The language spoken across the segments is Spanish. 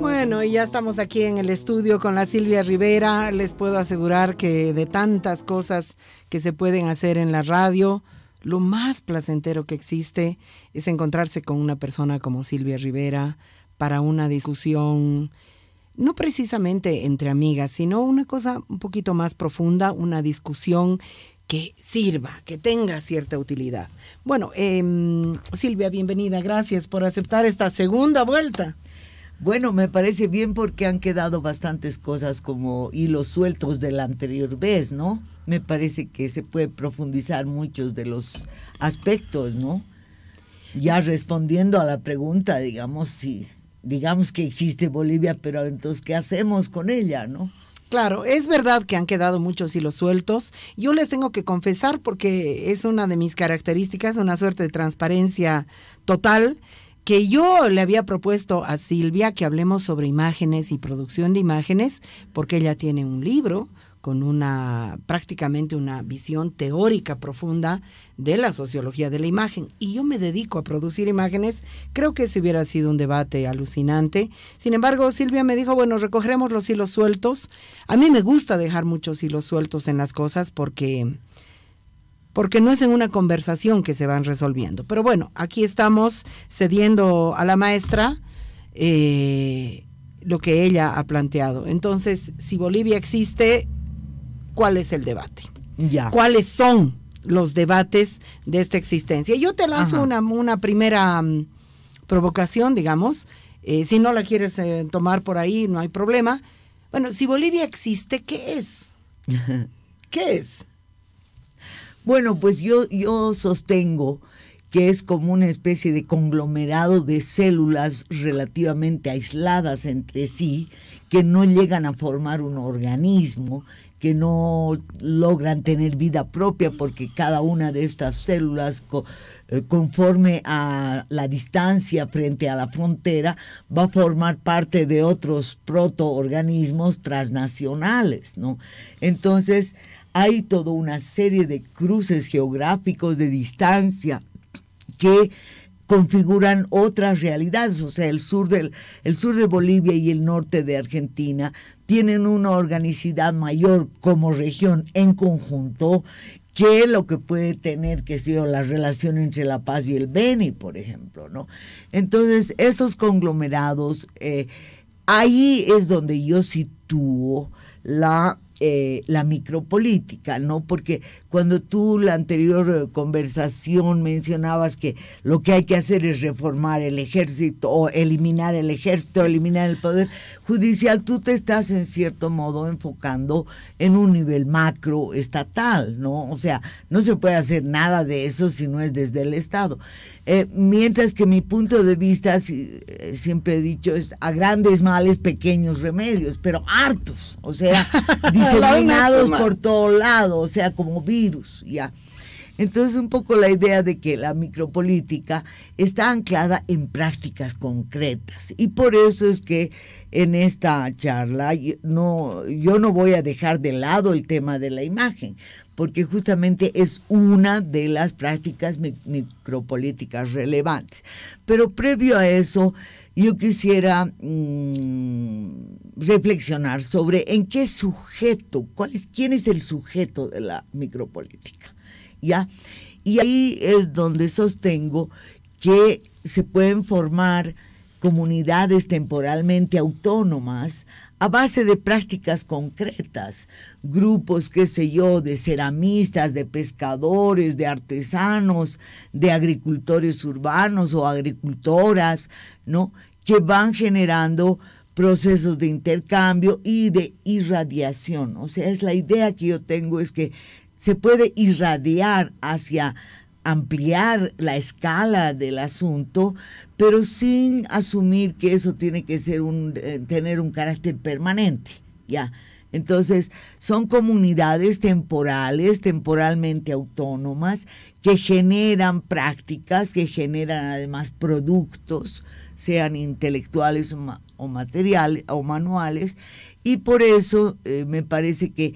Bueno, y ya estamos aquí en el estudio con la Silvia Rivera. Les puedo asegurar que de tantas cosas que se pueden hacer en la radio, lo más placentero que existe es encontrarse con una persona como Silvia Rivera para una discusión, no precisamente entre amigas, sino una cosa un poquito más profunda, una discusión que sirva, que tenga cierta utilidad. Bueno, em, Silvia, bienvenida, gracias por aceptar esta segunda vuelta. Bueno, me parece bien porque han quedado bastantes cosas como hilos sueltos de la anterior vez, ¿no? Me parece que se puede profundizar muchos de los aspectos, ¿no? Ya respondiendo a la pregunta, digamos, si digamos que existe Bolivia, pero entonces, ¿qué hacemos con ella, no? Claro, es verdad que han quedado muchos hilos sueltos. Yo les tengo que confesar porque es una de mis características, una suerte de transparencia total que yo le había propuesto a Silvia que hablemos sobre imágenes y producción de imágenes, porque ella tiene un libro con una prácticamente una visión teórica profunda de la sociología de la imagen y yo me dedico a producir imágenes, creo que ese hubiera sido un debate alucinante. Sin embargo, Silvia me dijo, bueno, recogeremos los hilos sueltos. A mí me gusta dejar muchos hilos sueltos en las cosas porque porque no es en una conversación que se van resolviendo. Pero bueno, aquí estamos cediendo a la maestra eh, lo que ella ha planteado. Entonces, si Bolivia existe, ¿cuál es el debate? Ya. ¿Cuáles son los debates de esta existencia? Yo te lanzo una, una, primera mm, provocación, digamos. Eh, si no la quieres eh, tomar por ahí, no hay problema. Bueno, si Bolivia existe, ¿qué es? ¿Qué es? Bueno, pues yo, yo sostengo que es como una especie de conglomerado de células relativamente aisladas entre sí, que no llegan a formar un organismo, que no logran tener vida propia porque cada una de estas células eh, conforme a la distancia frente a la frontera va a formar parte de otros protoorganismos transnacionales, ¿no? Entonces, hay toda una serie de cruces geográficos de distancia que configuran otras realidades, o sea, el sur, del, sur de Bolivia y el norte de Argentina tienen una organicidad mayor como región en conjunto que lo que puede tener, que ser la relación entre La Paz y el Beni, por ejemplo, ¿no? Entonces, esos conglomerados, eh, ahí es donde yo sitúo la eh, la micropolítica, ¿no? Porque cuando tú la anterior eh, conversación mencionabas que lo que hay que hacer es reformar el ejército o eliminar el ejército, eliminar el poder judicial, tú te estás en cierto modo enfocando en un nivel macro estatal, ¿no? O sea, no se puede hacer nada de eso si no es desde el Estado. Eh, mientras que mi punto de vista, eh, siempre he dicho, es a grandes males, pequeños remedios, pero hartos, o sea, diseminados por todo lado, o sea, como virus, ya. Entonces, un poco la idea de que la micropolítica está anclada en prácticas concretas. Y por eso es que en esta charla yo no voy a dejar de lado el tema de la imagen, porque justamente es una de las prácticas micropolíticas relevantes. Pero previo a eso, yo quisiera mm, reflexionar sobre en qué sujeto, cuál es, quién es el sujeto de la micropolítica. ¿ya? Y ahí es donde sostengo que se pueden formar comunidades temporalmente autónomas a base de prácticas concretas, grupos, qué sé yo, de ceramistas, de pescadores, de artesanos, de agricultores urbanos o agricultoras, ¿no? Que van generando procesos de intercambio y de irradiación. O sea, es la idea que yo tengo es que se puede irradiar hacia ampliar la escala del asunto, pero sin asumir que eso tiene que ser un, eh, tener un carácter permanente, ¿ya? Entonces, son comunidades temporales, temporalmente autónomas, que generan prácticas, que generan además productos, sean intelectuales o, materiales o manuales, y por eso eh, me parece que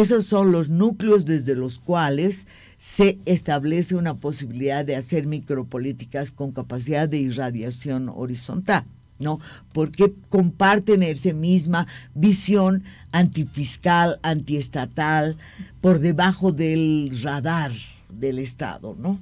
esos son los núcleos desde los cuales se establece una posibilidad de hacer micropolíticas con capacidad de irradiación horizontal, ¿no? Porque comparten esa misma visión antifiscal, antiestatal, por debajo del radar del Estado, ¿no?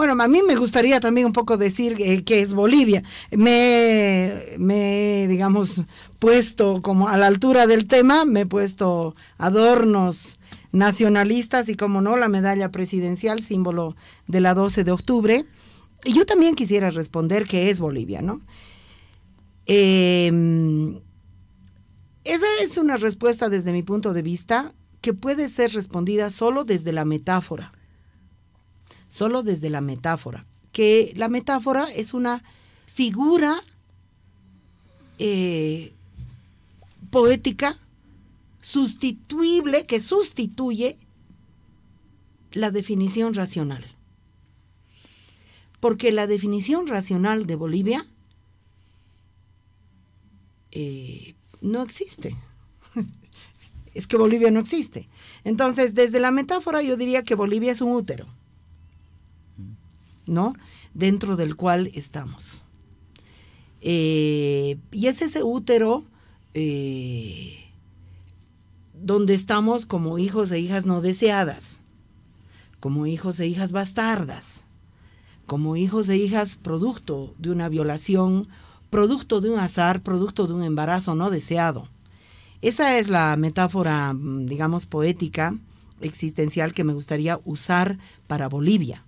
Bueno, a mí me gustaría también un poco decir eh, que es Bolivia. Me, he, digamos, puesto como a la altura del tema, me he puesto adornos nacionalistas y, como no, la medalla presidencial, símbolo de la 12 de octubre. Y yo también quisiera responder que es Bolivia, ¿no? Eh, esa es una respuesta desde mi punto de vista que puede ser respondida solo desde la metáfora solo desde la metáfora, que la metáfora es una figura eh, poética sustituible, que sustituye la definición racional. Porque la definición racional de Bolivia eh, no existe. es que Bolivia no existe. Entonces, desde la metáfora yo diría que Bolivia es un útero ¿no? Dentro del cual estamos. Eh, y es ese útero eh, donde estamos como hijos e hijas no deseadas, como hijos e hijas bastardas, como hijos e hijas producto de una violación, producto de un azar, producto de un embarazo no deseado. Esa es la metáfora, mm, digamos, poética, existencial que me gustaría usar para Bolivia.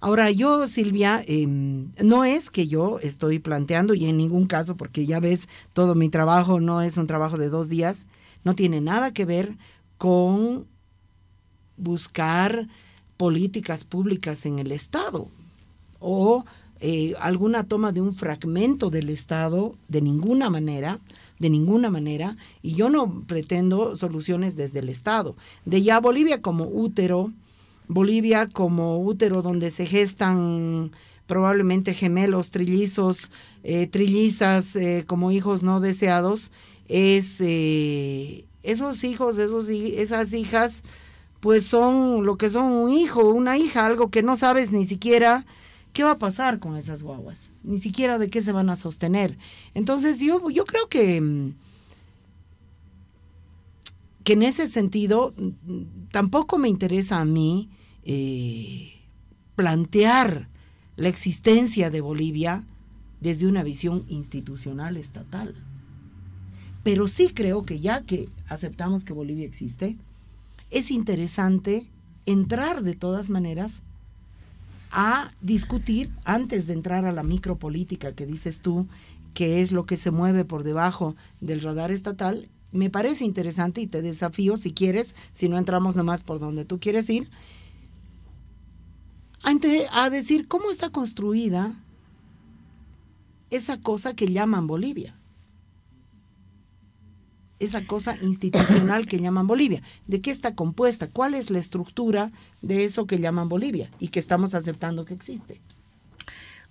Ahora, yo, Silvia, em, no es que yo estoy planteando, y en ningún caso, porque ya ves, todo mi trabajo no es un trabajo de dos días, no tiene nada que ver con buscar políticas públicas en el Estado o eh, alguna toma de un fragmento del Estado de ninguna manera, de ninguna manera, y yo no pretendo soluciones desde el Estado. De ya Bolivia como útero, Bolivia como útero donde se gestan probablemente gemelos, trillizos, eh, trillizas eh, como hijos no deseados, es eh, esos hijos, esas hijas, pues son lo que son un hijo, una hija, algo que no sabes ni siquiera qué va a pasar con esas guaguas, ni siquiera de qué se van a sostener. Entonces yo, yo creo que, mm, que en ese sentido mm, tampoco me interesa a mí eh, plantear la existencia de Bolivia desde una visión institucional estatal. Pero sí creo que ya que aceptamos que Bolivia existe, es interesante entrar de todas maneras a discutir, antes de entrar a la micropolítica que dices tú, que es lo que se mueve por debajo del radar estatal, me parece interesante y te desafío si quieres, si no entramos nomás por donde tú quieres ir, a decir cómo está construida esa cosa que llaman Bolivia. Esa cosa institucional que llaman Bolivia. ¿De qué está compuesta? ¿Cuál es la estructura de eso que llaman Bolivia y que estamos aceptando que existe?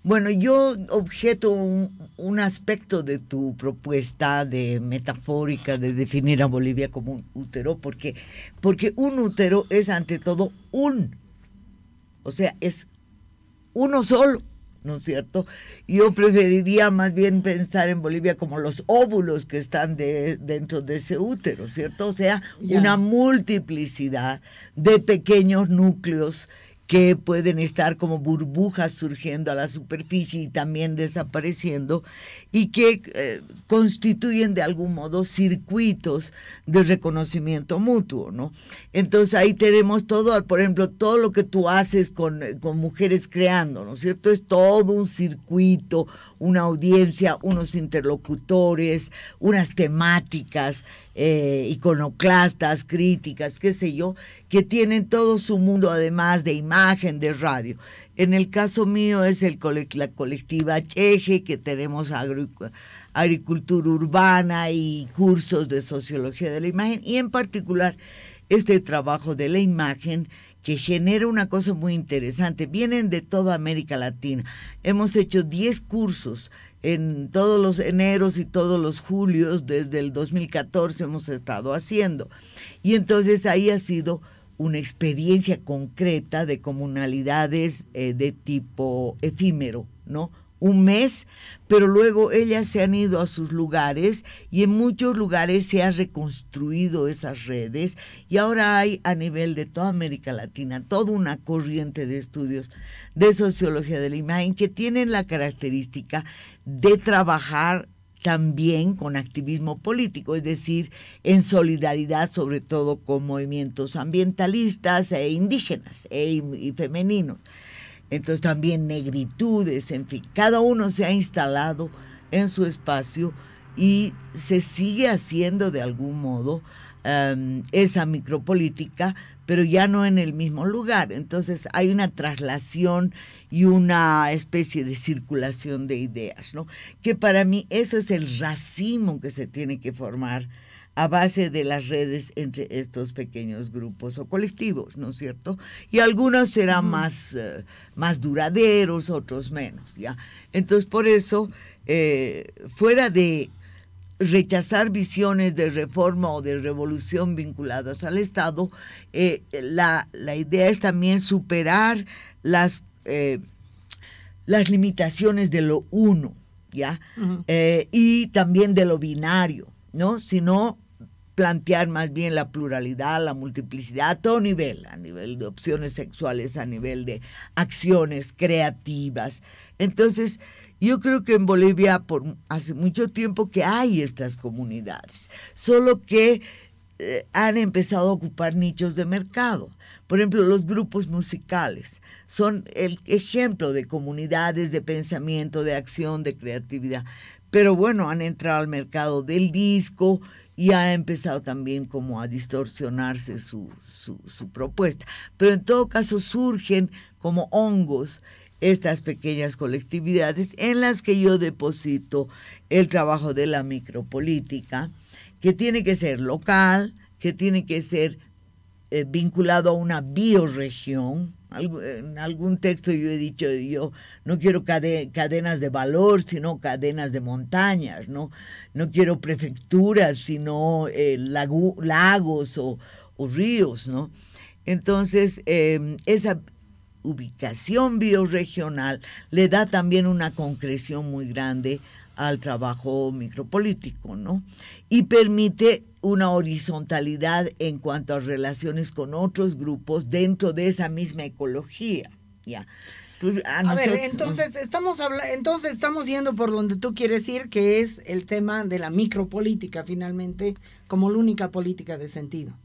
Bueno, yo objeto un, aspecto de tu propuesta de metafórica de definir a Bolivia como un útero, porque, porque un útero es ante todo un o sea, es uno solo, ¿no es cierto? Yo preferiría más bien pensar en Bolivia como los óvulos que están dentro de ese útero, ¿cierto? O sea, una multiplicidad de pequeños núcleos que pueden estar como burbujas surgiendo a la superficie y también desapareciendo y que eh, constituyen de algún modo circuitos de reconocimiento mutuo, ¿no? Entonces ahí tenemos todo, por ejemplo, todo lo que tú haces con, eh, con mujeres creando, ¿no es cierto? Es todo un circuito, una audiencia, unos interlocutores, unas temáticas, eh, iconoclastas, críticas, qué sé yo, que tienen todo su mundo además de imagen, de radio. En el caso mío es el la colectiva Cheje, que tenemos agricultura urbana y cursos de sociología de la imagen, y en particular este trabajo de la imagen que genera una cosa muy interesante. Vienen de toda América Latina. Hemos hecho 10 cursos en todos los eneros y todos los julios desde el 2014 hemos estado haciendo. Y entonces ahí ha sido una experiencia concreta de comunalidades eh, de tipo efímero, ¿no? un mes, pero luego ellas se han ido a sus lugares y en muchos lugares se han reconstruido esas redes y ahora hay a nivel de toda América Latina toda una corriente de estudios de sociología de la imagen que tienen la característica de trabajar también con activismo político, es decir, en solidaridad sobre todo con movimientos ambientalistas e indígenas e y femeninos entonces también negritudes, en fin, cada uno se ha instalado en su espacio y se sigue haciendo de algún modo em, esa micropolítica, pero ya no en el mismo lugar. Entonces hay una traslación y una especie de circulación de ideas, ¿no? Que para mí eso es el racimo que se tiene que formar a base de las redes entre estos pequeños grupos o colectivos, ¿no es cierto? Y algunos serán más, eh, más duraderos, otros menos, ¿ya? Entonces, por eso, eh, fuera de rechazar visiones de reforma o de revolución vinculadas al Estado, eh, la, idea es también superar las, las limitaciones de lo uno, ¿ya? y también de lo binario, ¿no? Sino plantear más bien la pluralidad, la multiplicidad a todo nivel, a nivel de opciones sexuales, a nivel de acciones creativas. Entonces, yo creo que en Bolivia por hace mucho tiempo que hay estas comunidades, solo que eh, han empezado a ocupar nichos de mercado. Por ejemplo, los grupos musicales son el ejemplo de comunidades de pensamiento, de acción, de creatividad. Pero bueno, han entrado al mercado del disco y ha empezado también como a distorsionarse su, propuesta. Pero en todo caso surgen como hongos estas pequeñas colectividades en las que yo deposito el trabajo de la micropolítica, que tiene que ser local, que tiene que ser eh, vinculado a una bioregión, en algún texto yo he dicho, yo no quiero cadenas de valor, sino cadenas de montañas, ¿no? No quiero prefecturas, sino eh, lagos o, ríos, ¿no? Entonces, em, esa ubicación bioregional le da también una concreción muy grande al trabajo micropolítico, ¿no? y permite una horizontalidad en cuanto a relaciones con otros grupos dentro de esa misma ecología. Ya. Entonces, pues, a, ver, entonces estamos entonces yendo por donde tú quieres ir, que es el tema de la micropolítica finalmente como la única política de sentido.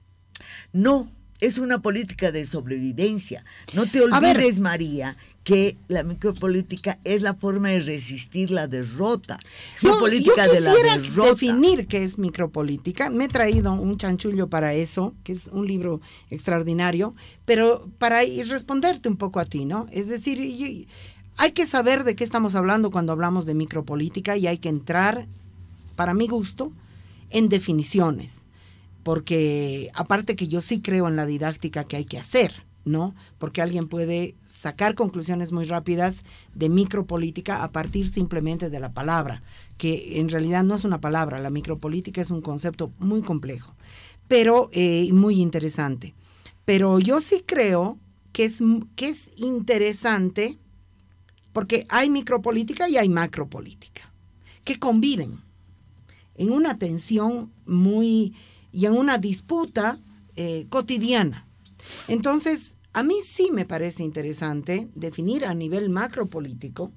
No, es una política de sobrevivencia. No te olvides, María, que la micropolítica es la forma de resistir la derrota. la política de la derrota. definir qué es micropolítica. Me he traído un chanchullo para eso, que es un libro extraordinario, pero para ir responderte un poco a ti, ¿no? Es decir, hay que saber de qué estamos hablando cuando hablamos de micropolítica y hay que entrar, para mi gusto, en definiciones, porque aparte que yo sí creo en la didáctica que hay que hacer porque alguien puede sacar conclusiones muy rápidas de micropolítica a partir simplemente de la palabra, que en realidad no es una palabra, la micropolítica es un concepto muy complejo, pero eh, muy interesante. Pero yo sí creo que es, que es interesante porque hay micropolítica y hay macropolítica, que conviven en una tensión muy y en una disputa eh, cotidiana entonces, a mí sí me parece interesante definir a nivel macropolítico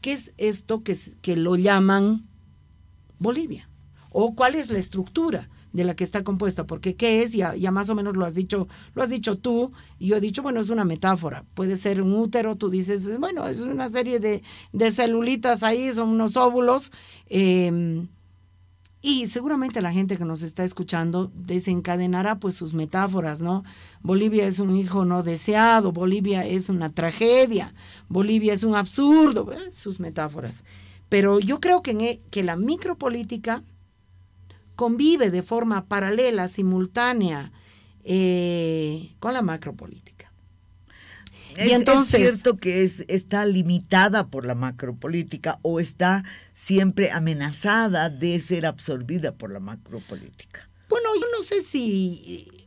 qué es esto que, que lo llaman Bolivia o cuál es la estructura de la que está compuesta, porque qué es, ya, ya más o menos lo has dicho, lo has dicho tú, y yo he dicho, bueno, es una metáfora, puede ser un útero, tú dices, bueno, es una serie de, de celulitas ahí, son unos óvulos, eh, y seguramente la gente que nos está escuchando desencadenará pues sus metáforas, ¿no? Bolivia es un hijo no deseado, Bolivia es una tragedia, Bolivia es un absurdo, sus metáforas. Pero yo creo que, e, que la micropolítica convive de forma paralela, simultánea, eh, con la macropolítica. Es, entonces, cierto que es, está limitada por la macropolítica o está siempre amenazada de ser absorbida por la macropolítica. Bueno, yo no sé si...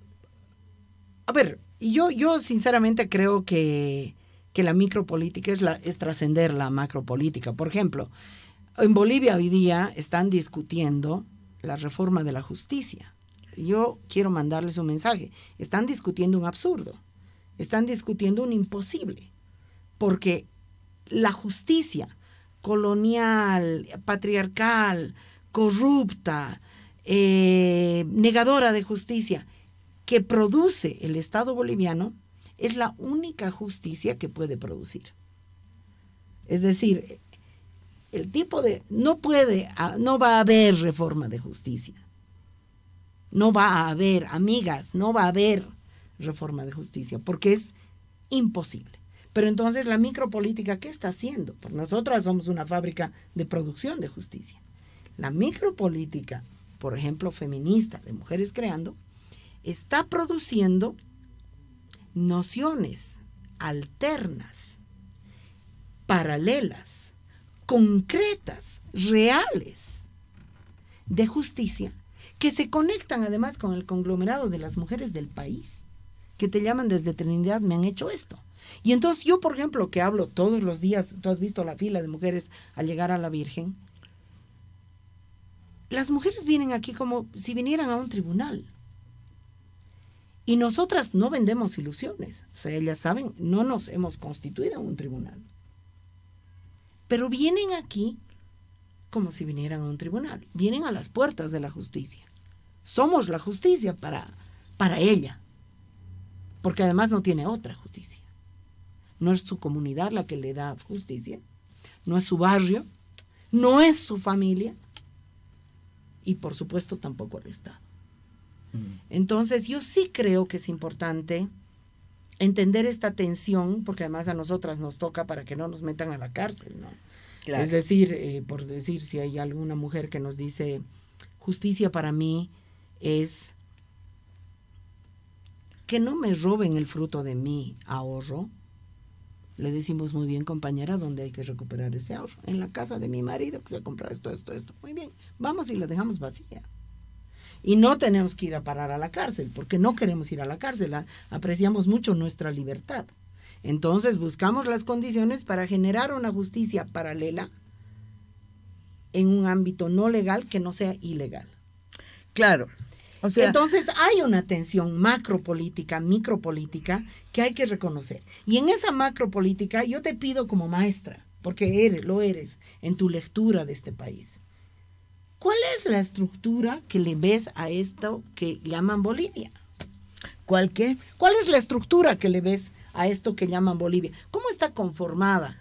A ver, yo, yo sinceramente creo que, que la micropolítica es, la, es trascender la macropolítica. Por ejemplo, en Bolivia hoy día están discutiendo la reforma de la justicia. Yo quiero mandarles un mensaje. Están discutiendo un absurdo. Están discutiendo un imposible, porque la justicia colonial, patriarcal, corrupta, eh, negadora de justicia que produce el Estado boliviano es la única justicia que puede producir. Es decir, el tipo de no puede ah, no va a haber reforma de justicia. No va a haber, amigas, no va a haber reforma de justicia, porque es imposible. Pero entonces la micropolítica, ¿qué está haciendo? Porque nosotras somos una fábrica de producción de justicia. La micropolítica, por ejemplo, feminista, de mujeres creando, está produciendo nociones alternas, paralelas, concretas, reales de justicia, que se conectan además con el conglomerado de las mujeres del país que te llaman desde Trinidad, me han hecho esto. Y entonces yo, por ejemplo, que hablo todos los días, tú has visto la fila de mujeres al llegar a la Virgen, las mujeres vienen aquí como si vinieran a un tribunal. Y nosotras no vendemos ilusiones. O sea, ellas saben, no nos hemos constituido en un tribunal. Pero vienen aquí como si vinieran a un tribunal. Vienen a las puertas de la justicia. Somos la justicia para, para ella porque además no tiene otra justicia. No es su comunidad la que le da justicia, no es su barrio, no es su familia y por supuesto tampoco el Estado. Mm. Entonces yo sí creo que es importante entender esta tensión, porque además a nosotras nos toca para que no nos metan a la cárcel, ¿no? Es decir, eh, por decir, si hay alguna mujer que nos dice, justicia para mí es que no me roben el fruto de mi ahorro, le decimos muy bien, compañera, dónde hay que recuperar ese ahorro. En la casa de mi marido que se compra esto, esto, esto. Muy bien, vamos y la dejamos vacía. Y no tenemos que ir a parar a la cárcel, porque no queremos ir a la cárcel. ¿ah? Apreciamos mucho nuestra libertad. Entonces buscamos las condiciones para generar una justicia paralela en un ámbito no legal que no sea ilegal. Claro, entonces hay una tensión macropolítica, micropolítica, que hay que reconocer. Y en esa macropolítica yo te pido como maestra, porque eres, lo eres, en tu lectura de este país. ¿Cuál es la estructura que le ves a esto que llaman Bolivia? ¿Cuál qué? ¿Cuál es la estructura que le ves a esto que llaman Bolivia? ¿Cómo está conformada?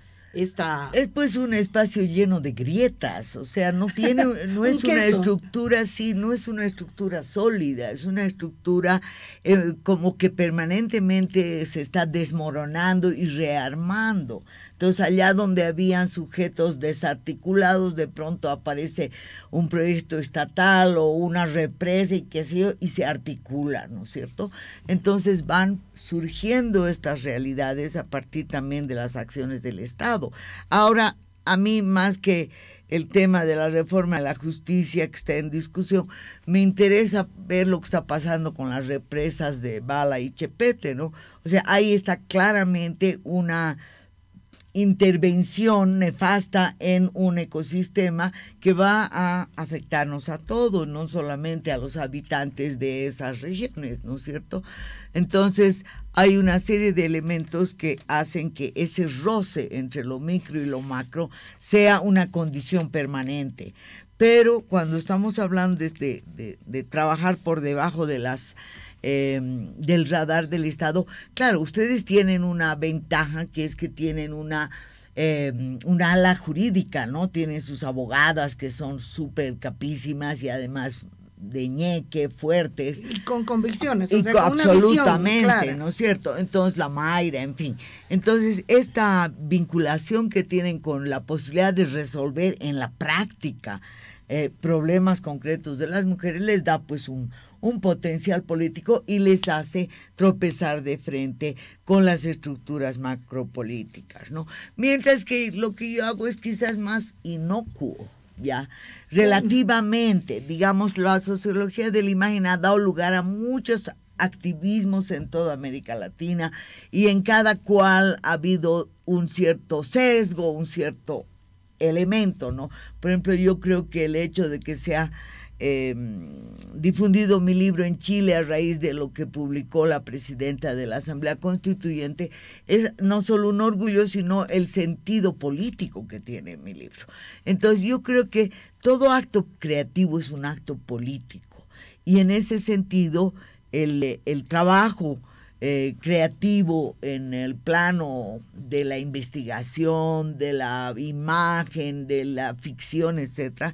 Es pues un espacio lleno de grietas, o sea, no tiene, no es una estructura así, no es una estructura sólida, es una estructura eh, como que permanentemente se está desmoronando y rearmando. Entonces allá donde habían sujetos desarticulados, de pronto aparece un proyecto estatal o una represa y que y se articula, ¿no es cierto? Entonces van surgiendo estas realidades a partir también de las acciones del Estado. Ahora, a mí más que el tema de la reforma de la justicia que está en discusión, me interesa ver lo que está pasando con las represas de Bala y Chepete, ¿no? O sea, ahí está claramente una intervención nefasta en un ecosistema que va a afectarnos a todos, no solamente a los habitantes de esas regiones, ¿no es cierto? Entonces, hay una serie de elementos que hacen que ese roce entre lo micro y lo macro sea una condición permanente. Pero cuando estamos hablando de, este, de, trabajar por debajo de las Em, del radar del Estado. Claro, ustedes tienen una ventaja que es que tienen una... Em, una ala jurídica, ¿no? Tienen sus abogadas que son súper capísimas y además de ñeque, fuertes. Y con convicciones. o absolutamente, ¿no es cierto? Entonces, la Mayra, en fin. Entonces, esta vinculación que tienen con la posibilidad de resolver en la práctica eh, problemas concretos de las mujeres les da pues un, un potencial político y les hace tropezar de frente con las estructuras macropolíticas, ¿no? Mientras que lo que yo hago es quizás más inocuo. ¿ya? Relativamente, digamos, la sociología de la imagen ha dado lugar a muchos activismos en toda América Latina y en cada cual ha habido un cierto sesgo, un cierto elemento, ¿no? Por ejemplo, yo creo que el hecho de que sea Em, difundido mi libro en Chile a raíz de lo que publicó la presidenta de la Asamblea Constituyente, es no solo un orgullo, sino el sentido político que tiene mi libro. Entonces yo creo que todo acto creativo es un acto político y en ese sentido el, trabajo eh, creativo en el plano de la investigación, de la imagen, de la ficción, etcétera,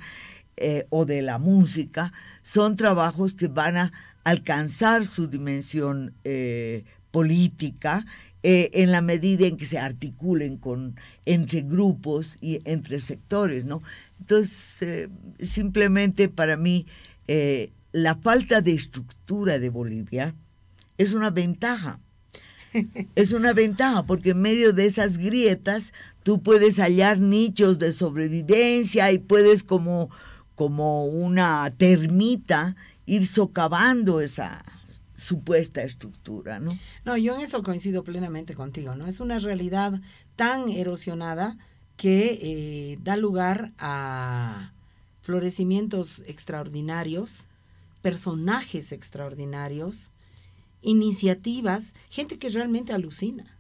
eh, o de la música, son trabajos que van a alcanzar su dimensión eh, política eh, en la medida en que se articulen con, entre grupos y entre sectores, ¿no? Entonces, simplemente para mí, la falta de estructura de Bolivia es una ventaja. Es una ventaja porque en medio de esas grietas tú puedes hallar nichos de sobrevivencia y puedes como como una termita, ir socavando esa supuesta estructura, ¿no? No, yo en eso coincido plenamente contigo, ¿no? Es una realidad tan erosionada que eh, da lugar a florecimientos extraordinarios, personajes extraordinarios, iniciativas, gente que realmente alucina,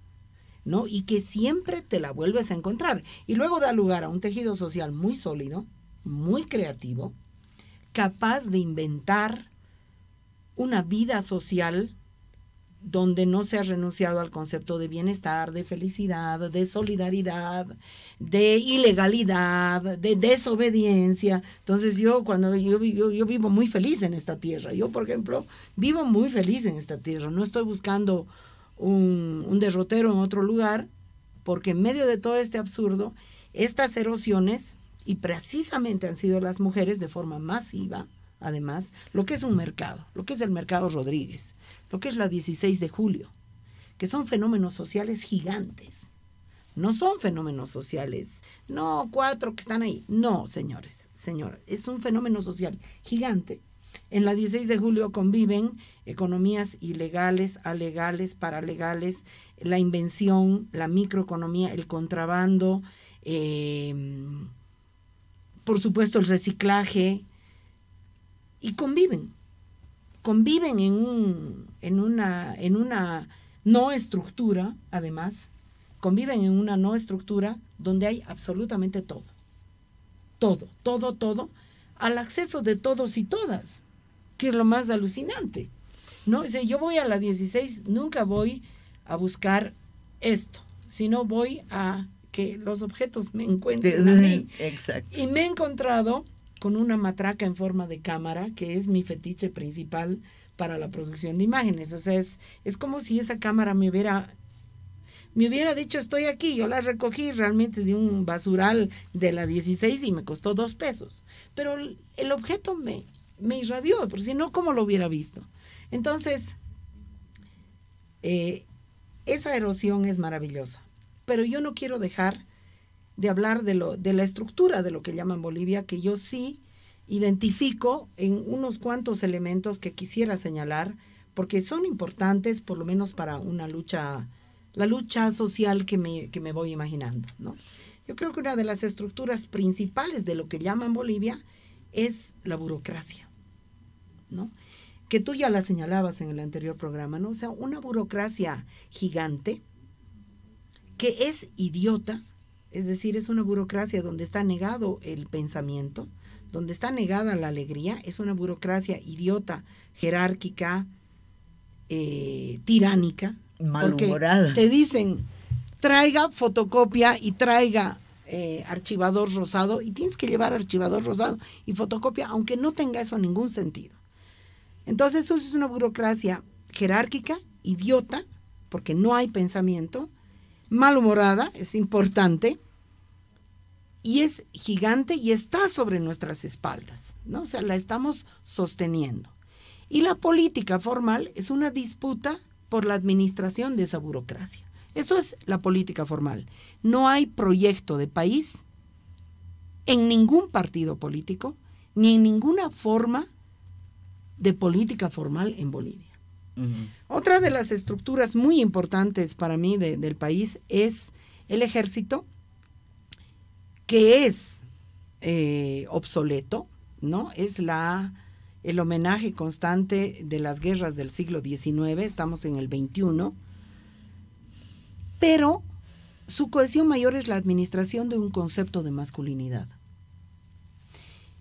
¿no? Y que siempre te la vuelves a encontrar. Y luego da lugar a un tejido social muy sólido, muy creativo, capaz de inventar una vida social donde no se ha renunciado al concepto de bienestar, de felicidad, de solidaridad, de ilegalidad, de desobediencia. Entonces yo cuando yo, yo, vivo muy feliz en esta tierra, yo por ejemplo vivo muy feliz en esta tierra, no estoy buscando un, un derrotero en otro lugar, porque en medio de todo este absurdo, estas erosiones y precisamente han sido las mujeres de forma masiva, además, lo que es un mercado, lo que es el mercado Rodríguez, lo que es la 16 de julio, que son fenómenos sociales gigantes. No son fenómenos sociales, no cuatro que están ahí. No, señores, señora es un fenómeno social gigante. En la 16 de julio conviven economías ilegales, alegales, paralegales, la invención, la microeconomía, el contrabando, eh, por supuesto el reciclaje, y conviven, conviven en, un, en, una, en una no estructura, además, conviven en una no estructura donde hay absolutamente todo, todo, todo, todo, al acceso de todos y todas, que es lo más alucinante. No, yo voy a la 16, nunca voy a buscar esto, sino voy a que los objetos me encuentren a mí. Exacto. Y me he encontrado con una matraca en forma de cámara, que es mi fetiche principal para la producción de imágenes. O sea, es, es como si esa cámara me hubiera me hubiera dicho estoy aquí, yo la recogí realmente de un basural de la 16 y me costó dos pesos. Pero el objeto me, me irradió, por si no, ¿cómo lo hubiera visto? Entonces, eh, esa erosión es maravillosa pero yo no quiero dejar de hablar de, lo, de la estructura de lo que llaman Bolivia, que yo sí identifico en unos cuantos elementos que quisiera señalar, porque son importantes por lo menos para una lucha, la lucha social que me, voy imaginando. ¿no? Yo creo que una de las estructuras principales de lo que llaman Bolivia es la burocracia, ¿no? que tú ya la señalabas en el anterior programa, ¿no? sea, una burocracia gigante que es idiota, es decir, es una burocracia donde está negado el pensamiento, donde está negada la alegría, es una burocracia idiota, jerárquica, eh, tiránica. Malhumorada. te dicen, traiga fotocopia y traiga eh, archivador rosado y tienes que llevar archivador rosado y fotocopia, aunque no tenga eso ningún sentido. Entonces, eso es una burocracia jerárquica, idiota, porque no hay pensamiento, malhumorada, es importante, y es gigante y está sobre nuestras espaldas, ¿no? O sea, la estamos sosteniendo. Y la política formal es una disputa por la administración de esa burocracia. Eso es la política formal. No hay proyecto de país en ningún partido político ni en ninguna forma de política formal en Bolivia. Otra de las estructuras muy importantes para mí del país es el ejército, que es eh, obsoleto, ¿no? Es el homenaje constante de las guerras del siglo XIX, estamos en el XXI, pero su cohesión mayor es la administración de un concepto de masculinidad.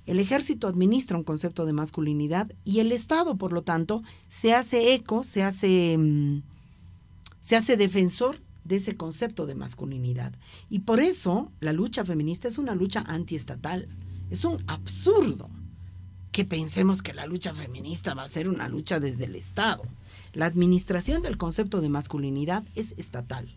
El ejército administra un concepto de masculinidad y el Estado, por lo tanto, se hace eco, se hace, mm, se hace defensor de ese concepto de masculinidad. Y por eso la lucha feminista es una lucha antiestatal. Es un absurdo que pensemos que la lucha feminista va a ser una lucha desde el Estado. La administración del concepto de masculinidad es estatal.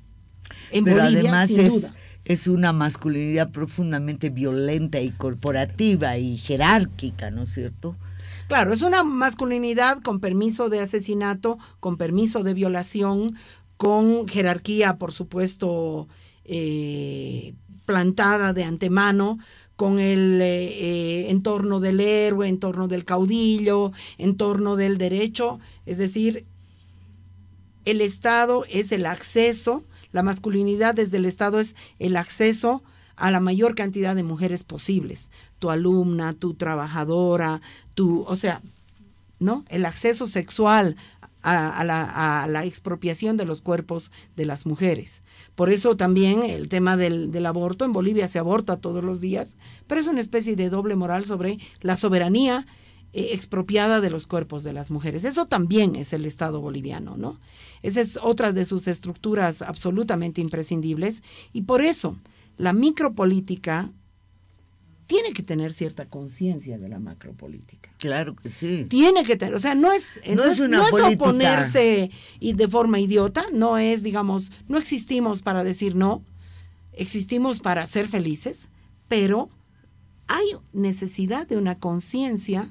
En Pero además es, es una masculinidad profundamente violenta y corporativa y jerárquica, ¿no es cierto? Claro, es una masculinidad con permiso de asesinato, con permiso de violación, con jerarquía, por supuesto, eh, plantada de antemano, con el eh, eh, entorno del héroe, entorno del caudillo, entorno del derecho. Es decir, el Estado es el acceso la masculinidad desde el Estado es el acceso a la mayor cantidad de mujeres posibles, tu alumna, tu trabajadora, tu, o sea, ¿no? El acceso sexual a, la, expropiación de los cuerpos de las mujeres. Por eso también el tema del, aborto, en Bolivia se aborta todos los días, pero es una especie de doble moral sobre la soberanía eh, expropiada de los cuerpos de las mujeres. Eso también es el Estado boliviano, ¿no? Esa es otra de sus estructuras absolutamente imprescindibles y por eso la micropolítica tiene que tener cierta conciencia de la macropolítica. Claro que sí. Tiene que tener, o sea, no es es, una no es oponerse y de forma idiota, no es, digamos, no existimos para decir no, existimos para ser felices, pero hay necesidad de una conciencia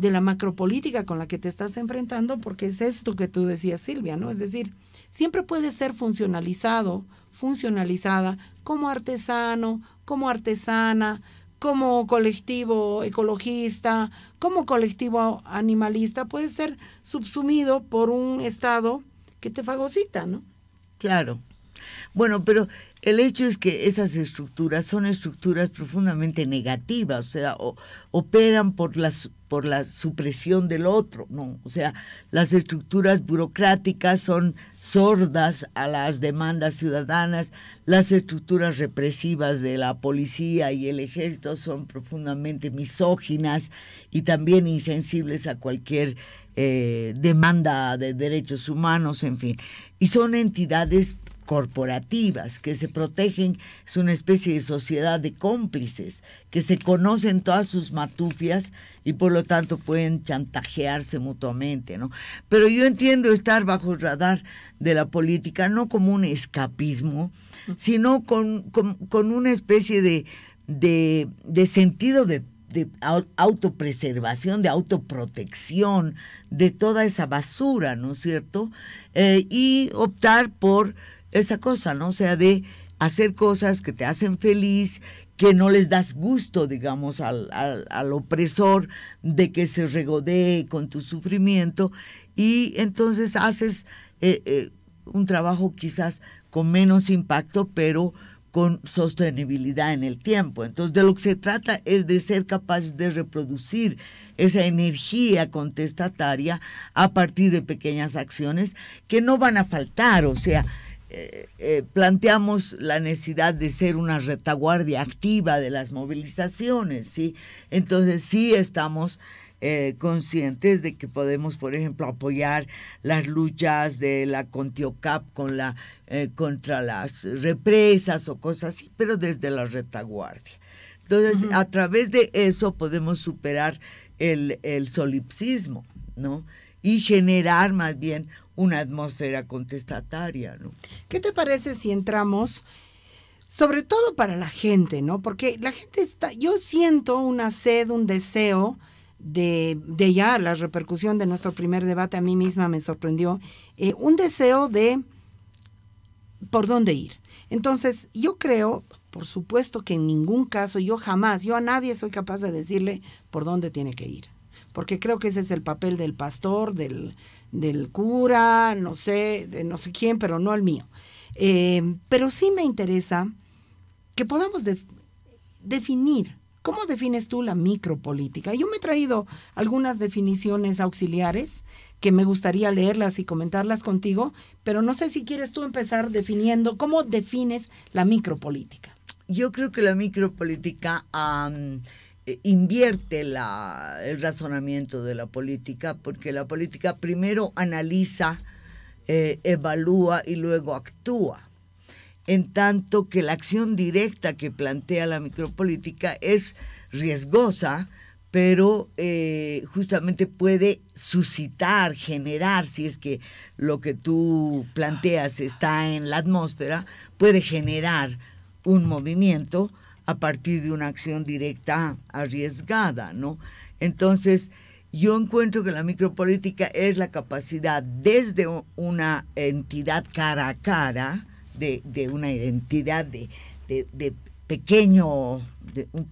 de la macropolítica con la que te estás enfrentando, porque es esto que tú decías, Silvia, ¿no? Es decir, siempre puede ser funcionalizado, funcionalizada como artesano, como artesana, como colectivo ecologista, como colectivo animalista, puede ser subsumido por un Estado que te fagocita, ¿no? Claro. Bueno, pero el hecho es que esas estructuras son estructuras profundamente negativas, o sea, operan por la, por la supresión del otro, ¿no? O sea, las estructuras burocráticas son sordas a las demandas ciudadanas, las estructuras represivas de la policía y el ejército son profundamente misóginas y también insensibles a cualquier eh, demanda de derechos humanos, en fin. Y son entidades corporativas que se protegen, es una especie de sociedad de cómplices que se conocen todas sus matufias y por lo tanto pueden chantajearse mutuamente, ¿no? Pero yo entiendo estar bajo el radar de la política no como un escapismo, sino con, una especie de, de, sentido de autopreservación, de autoprotección de toda esa basura, ¿no es cierto? Eh, y optar por esa cosa, ¿no? O sea, de hacer cosas que te hacen feliz, que no les das gusto, digamos, al, opresor de que se regodee con tu sufrimiento y entonces haces eh, eh, un trabajo quizás con menos impacto, pero con sostenibilidad en el tiempo. Entonces, de lo que se trata es de ser capaz de reproducir esa energía contestataria a partir de pequeñas acciones que no van a faltar, o sea, eh, eh, planteamos la necesidad de ser una retaguardia activa de las movilizaciones, ¿sí? Entonces sí estamos eh, conscientes de que podemos, por ejemplo, apoyar las luchas de la Contiocap con la, contra las represas o cosas así, pero desde la retaguardia. Entonces, a través de eso podemos superar el, el solipsismo, ¿no? Y generar más bien una atmósfera contestataria. ¿no? ¿Qué te parece si entramos, sobre todo para la gente, ¿no? Porque la gente está, yo siento una sed, un deseo de, de ya la repercusión de nuestro primer debate, a mí misma me sorprendió, eh, un deseo de por dónde ir. Entonces, yo creo, por supuesto que en ningún caso, yo jamás, yo a nadie soy capaz de decirle por dónde tiene que ir porque creo que ese es el papel del pastor, del, del cura, no sé, de no sé quién, pero no el mío. Eh, pero sí me interesa que podamos definir. ¿Cómo defines tú la micropolítica? Yo me he traído algunas definiciones auxiliares que me gustaría leerlas y comentarlas contigo, pero no sé si quieres tú empezar definiendo cómo defines la micropolítica. Yo creo que la micropolítica eh, invierte el razonamiento de la política, porque la política primero analiza, eh, evalúa y luego actúa. En tanto que la acción directa que plantea la micropolítica es riesgosa, pero eh, justamente puede suscitar, generar, si es que lo que tú planteas está en la atmósfera, puede generar un movimiento a partir de una acción directa arriesgada, ¿no? Entonces, yo encuentro que la micropolítica es la capacidad desde una entidad cara a cara, de, una identidad de, pequeño, un,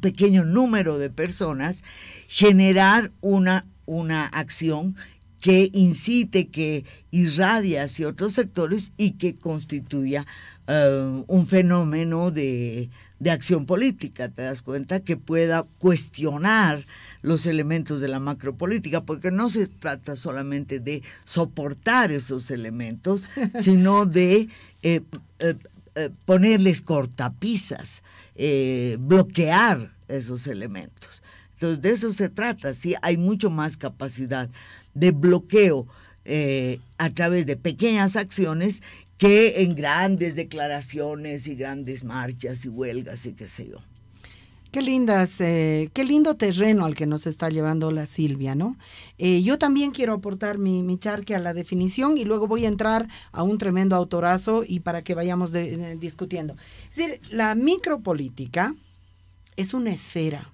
pequeño número de personas, generar una, una acción que incite, que irradia hacia otros sectores y que constituya eh, un fenómeno de, de acción política, te das cuenta, que pueda cuestionar los elementos de la macropolítica, porque no se trata solamente de soportar esos elementos, sino de eh, eh, ponerles cortapisas, bloquear esos elementos. Entonces, de eso se trata, sí, hay mucho más capacidad de bloqueo a través de pequeñas acciones que en grandes declaraciones y grandes marchas y huelgas y qué sé yo. Qué lindas, eh, qué lindo terreno al que nos está llevando la Silvia, ¿no? Eh, yo también quiero aportar mi, charque a la definición y luego voy a entrar a un tremendo autorazo y para que vayamos eh, discutiendo. Es decir, la micropolítica es una esfera,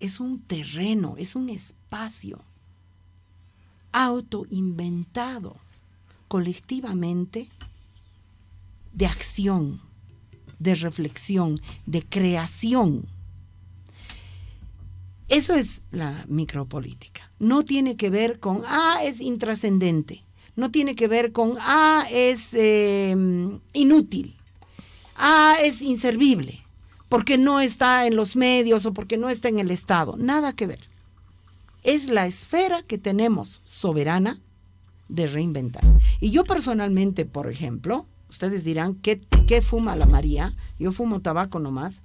es un terreno, es un espacio autoinventado colectivamente de acción, de reflexión, de creación. Eso es la micropolítica. No tiene que ver con, ah, es intrascendente. No tiene que ver con, ah, es em, inútil. Ah, es inservible. Porque no está en los medios o porque no está en el Estado. Nada que ver. Es la esfera que tenemos soberana, de reinventar. Y yo personalmente, por ejemplo, ustedes dirán, ¿qué, qué fuma la María? Yo fumo tabaco nomás.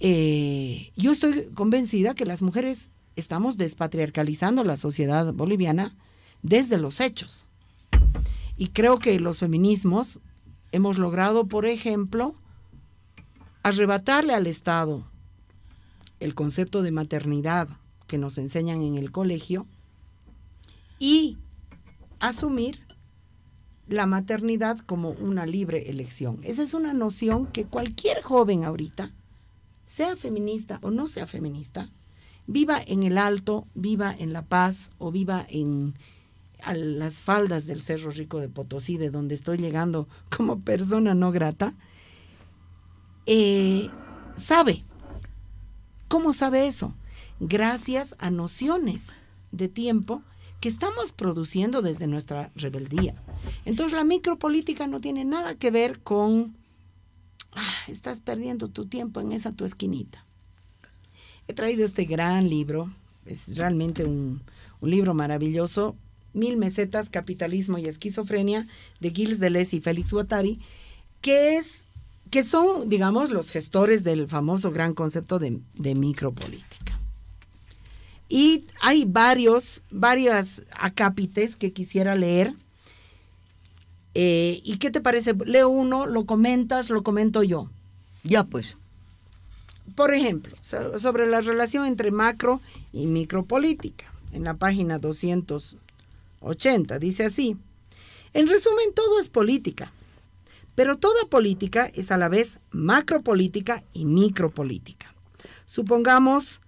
Eh, yo estoy convencida que las mujeres estamos despatriarcalizando la sociedad boliviana desde los hechos. Y creo que los feminismos hemos logrado, por ejemplo, arrebatarle al Estado el concepto de maternidad que nos enseñan en el colegio y asumir la maternidad como una libre elección. Esa es una noción que cualquier joven ahorita, sea feminista o no sea feminista, viva en el alto, viva en La Paz o viva en las faldas del Cerro Rico de Potosí, de donde estoy llegando como persona no grata, eh, sabe. ¿Cómo sabe eso? Gracias a nociones de tiempo que estamos produciendo desde nuestra rebeldía. Entonces la micropolítica no tiene nada que ver con, ah, estás perdiendo tu tiempo en esa tu esquinita. He traído este gran libro, es realmente un, libro maravilloso, Mil Mesetas, Capitalismo y Esquizofrenia, de Gilles Deleuze y Félix Guattari, que es que son, digamos, los gestores del famoso gran concepto de, de micropolítica. Y hay varios, varias acápites que quisiera leer. Eh, ¿Y qué te parece? Leo uno, lo comentas, lo comento yo. Ya pues. Por ejemplo, sobre la relación entre macro y micropolítica, en la página 280, dice así. En resumen, todo es política, pero toda política es a la vez macropolítica y micropolítica. Supongamos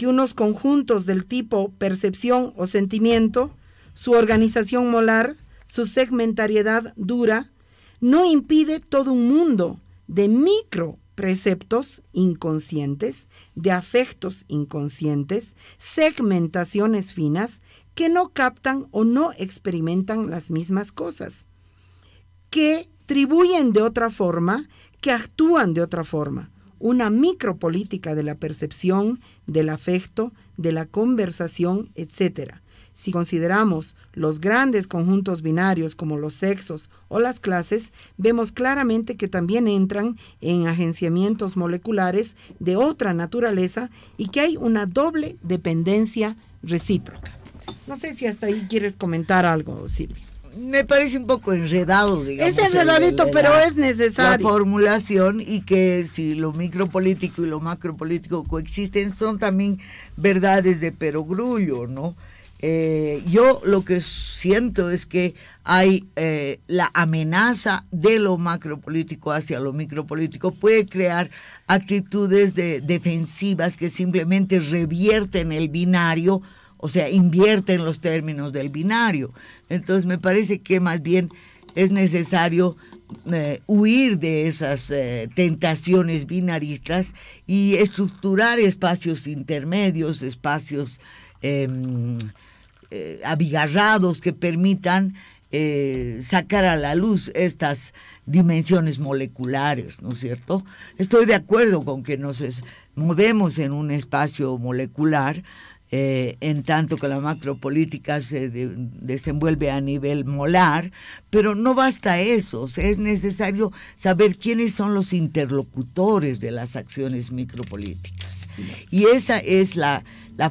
que unos conjuntos del tipo percepción o sentimiento, su organización molar, su segmentariedad dura, no impide todo un mundo de micro preceptos inconscientes, de afectos inconscientes, segmentaciones finas que no captan o no experimentan las mismas cosas, que tribuyen de otra forma, que actúan de otra forma una micropolítica de la percepción, del afecto, de la conversación, etc. Si consideramos los grandes conjuntos binarios como los sexos o las clases, vemos claramente que también entran en agenciamientos moleculares de otra naturaleza y que hay una doble dependencia recíproca. No sé si hasta ahí quieres comentar algo, Silvia me parece un poco enredado, digamos. Es enredadito, pero es necesario. La formulación y que si lo micropolítico y lo macropolítico coexisten, son también verdades de perogrullo, ¿no? Eh, yo lo que siento es que hay eh, la amenaza de lo macropolítico hacia lo micropolítico puede crear actitudes de, defensivas que simplemente revierten el binario o sea, invierte en los términos del binario. Entonces me parece que más bien es necesario eh, huir de esas eh, tentaciones binaristas y estructurar espacios intermedios, espacios em, eh, abigarrados que permitan sacar a la luz estas dimensiones moleculares, ¿no es cierto? Estoy de acuerdo con que nos movemos en un espacio molecular, eh, en tanto que la macropolítica se desenvuelve a nivel molar, pero no basta eso, es necesario saber quiénes son los interlocutores de las acciones micropolíticas. Y esa es la,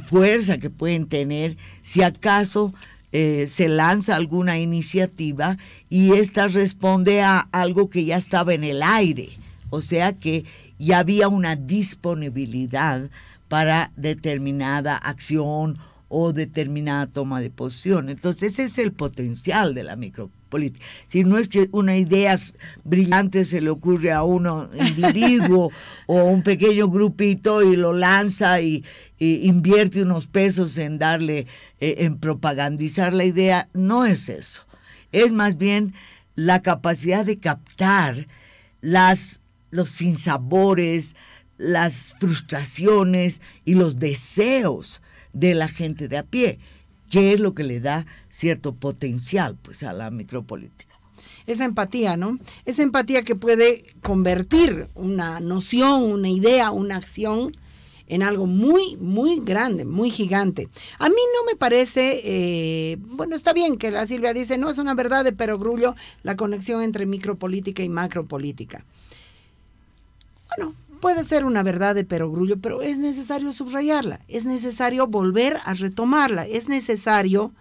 fuerza que pueden tener si acaso eh, se lanza alguna iniciativa y esta responde a algo que ya estaba en el aire, o sea que ya había una disponibilidad para determinada acción o determinada toma de posición. Entonces, ese es el potencial de la micropolítica. Si no es que una idea brillante se le ocurre a un individuo o un pequeño grupito y lo lanza y, invierte unos pesos en darle, e, en propagandizar la idea, no es eso. Es más bien la capacidad de captar las, los sinsabores, las frustraciones y los deseos de la gente de a pie, que es lo que le da cierto potencial pues, a la micropolítica esa empatía, ¿no? Esa empatía que puede convertir una noción, una idea, una acción en algo muy, muy grande, muy gigante. A mí no me parece, eh, bueno, está bien que la Silvia dice, no es una verdad de perogrullo la conexión entre micropolítica y macropolítica. Bueno, puede ser una verdad de perogrullo, pero es necesario subrayarla, es necesario volver a retomarla, es necesario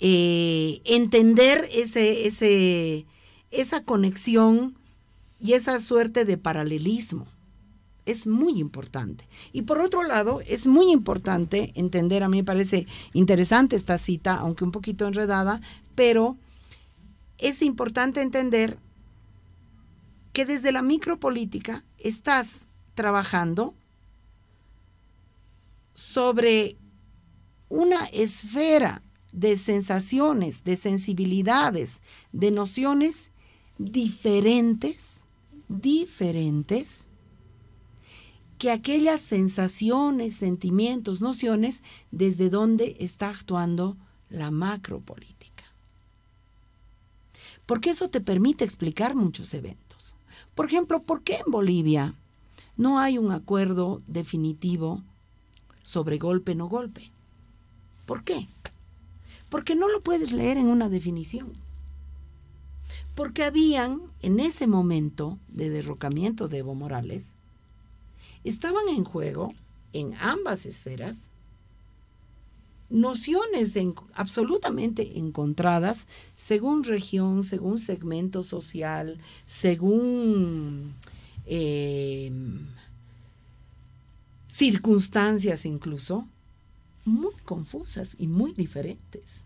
eh, entender ese, esa conexión y esa suerte de paralelismo. Es muy importante. Y por otro lado, es muy importante entender, a mí me parece interesante esta cita, aunque un poquito enredada, pero es importante entender que desde la micropolítica estás trabajando sobre una esfera de sensaciones, de sensibilidades, de nociones diferentes, diferentes que aquellas sensaciones, sentimientos, nociones desde donde está actuando la macropolítica. Porque eso te permite explicar muchos eventos. Por ejemplo, ¿por qué en Bolivia no hay un acuerdo definitivo sobre golpe no golpe? ¿Por qué? Porque no lo puedes leer en una definición. Porque habían, en ese momento de derrocamiento de Evo Morales, estaban en juego, en ambas esferas, nociones absolutamente encontradas según región, según segmento social, según em, circunstancias incluso, muy confusas y muy diferentes.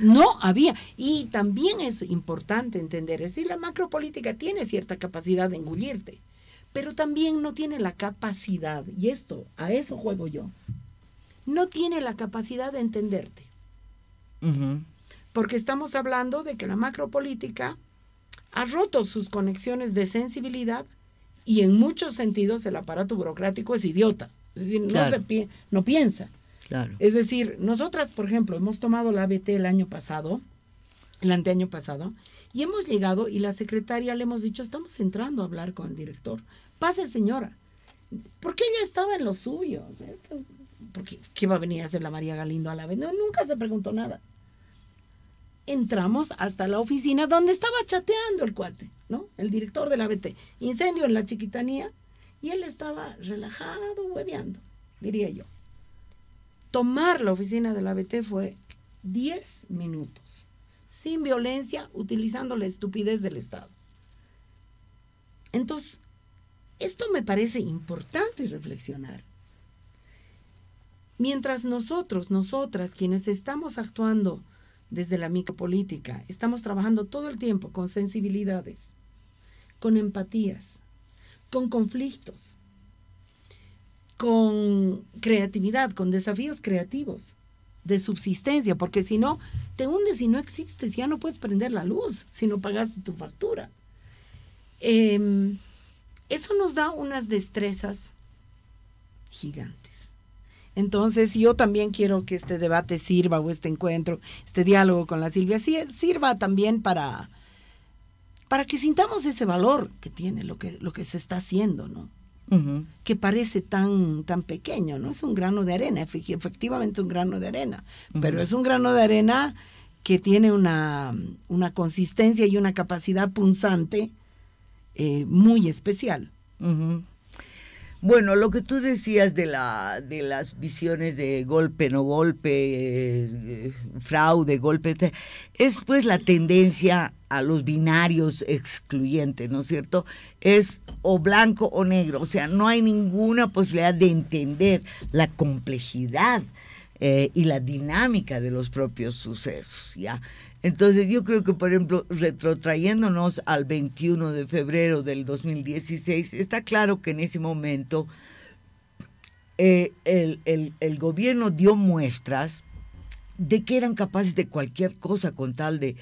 No había. Y también es importante entender, es decir, la macropolítica tiene cierta capacidad de engullirte, pero también no tiene la capacidad, y esto, a eso juego yo, no tiene la capacidad de entenderte. Porque estamos hablando de que la macropolítica ha roto sus conexiones de sensibilidad y en muchos sentidos el aparato burocrático es idiota. Es decir, no, piensa. Claro. Es decir, nosotras, por ejemplo, hemos tomado la ABT el año pasado, el anteaño pasado, y hemos llegado y la secretaria le hemos dicho, estamos entrando a hablar con el director. Pase, señora. Porque ella estaba en los suyos? Esto ¿qué va a venir a hacer la María Galindo a la vez? nunca se preguntó nada. Entramos hasta la oficina donde estaba chateando el cuate, ¿no? El director de la BT. Incendio en la chiquitanía y él estaba relajado, hueveando, diría yo. Tomar la oficina de la BT fue 10 minutos, sin violencia, utilizando la estupidez del Estado. Entonces, esto me parece importante reflexionar. Mientras nosotros, nosotras, quienes estamos actuando desde la micropolítica, estamos trabajando todo el tiempo con sensibilidades, con empatías, con conflictos, con creatividad, con desafíos creativos de subsistencia, porque si no, te hundes y no existes, ya no puedes prender la luz si no pagaste tu factura. Em, eso nos da unas destrezas gigantes. Entonces, yo también quiero que este debate sirva o este encuentro, este diálogo con la Silvia, sirva también para, para que sintamos ese valor que tiene lo que, lo que se está haciendo, ¿no? que parece tan, tan pequeño, ¿no? Es un grano de arena, efectivamente un grano de arena, pero es un grano de arena que tiene una, consistencia y una capacidad punzante eh, muy especial. Bueno, lo que tú decías de, la, de las visiones de golpe, no golpe, eh, fraude, golpe, es pues la tendencia a los binarios excluyentes, ¿no es cierto? Es o blanco o negro, o sea, no hay ninguna posibilidad de entender la complejidad eh, y la dinámica de los propios sucesos, ¿ya? Entonces yo creo que, por ejemplo, retrotrayéndonos al 21 de febrero del 2016, está claro que en ese momento eh, el, gobierno dio muestras de que eran capaces de cualquier cosa con tal de,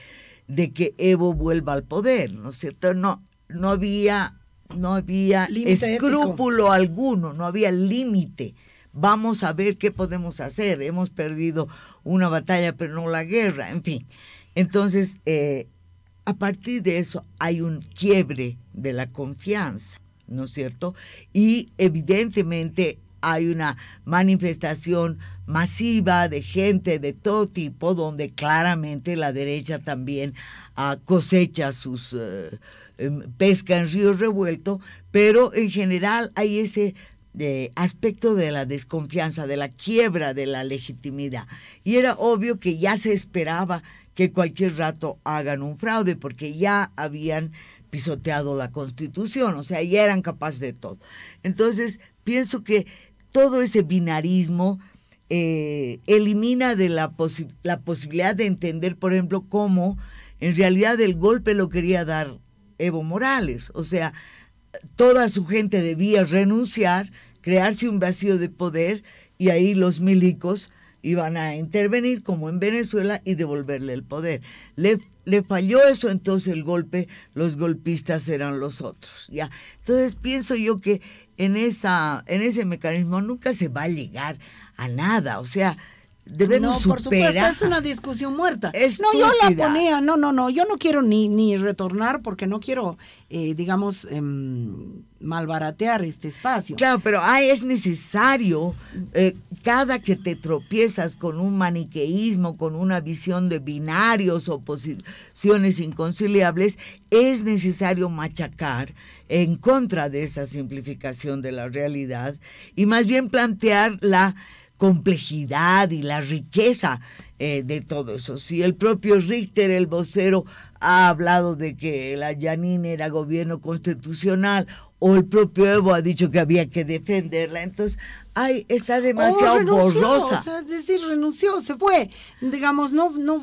de que Evo vuelva al poder, ¿no es cierto? No, no había, no había escrúpulo alguno, no había límite. Vamos a ver qué podemos hacer. Hemos perdido una batalla, pero no la guerra, en fin. Entonces, eh, a partir de eso hay un quiebre de la confianza, ¿no es cierto? Y evidentemente hay una manifestación masiva de gente de todo tipo donde claramente la derecha también ah, cosecha sus eh, em, pesca en río revuelto, pero en general hay ese eh, aspecto de la desconfianza, de la quiebra de la legitimidad. Y era obvio que ya se esperaba que cualquier rato hagan un fraude, porque ya habían pisoteado la constitución, o sea, ya eran capaces de todo. Entonces, pienso que todo ese binarismo eh, elimina de la posibilidad de entender, por ejemplo, cómo en realidad el golpe lo quería dar Evo Morales, o sea, toda su gente debía renunciar, crearse un vacío de poder y ahí los milicos iban a intervenir como en Venezuela y devolverle el poder. Le, le falló eso, entonces el golpe, los golpistas eran los otros. ¿ya? Entonces pienso yo que en, esa, en ese mecanismo nunca se va a llegar a nada. O sea, no, por supuesto, es una discusión muerta. No, yo la ponía, no, no, no, yo no quiero ni, ni retornar porque no quiero, eh, digamos, em, malbaratear este espacio. Claro, pero es necesario, eh, cada que te tropiezas con un maniqueísmo, con una visión de binarios o posiciones inconciliables, es necesario machacar en contra de esa simplificación de la realidad y más bien plantear la complejidad y la riqueza eh, de todo eso. Si el propio Richter, el vocero, ha hablado de que la Yanine era gobierno constitucional o el propio Evo ha dicho que había que defenderla. Entonces, ay, está demasiado oh, borrosa. es decir, renunció, se fue. Digamos, no, no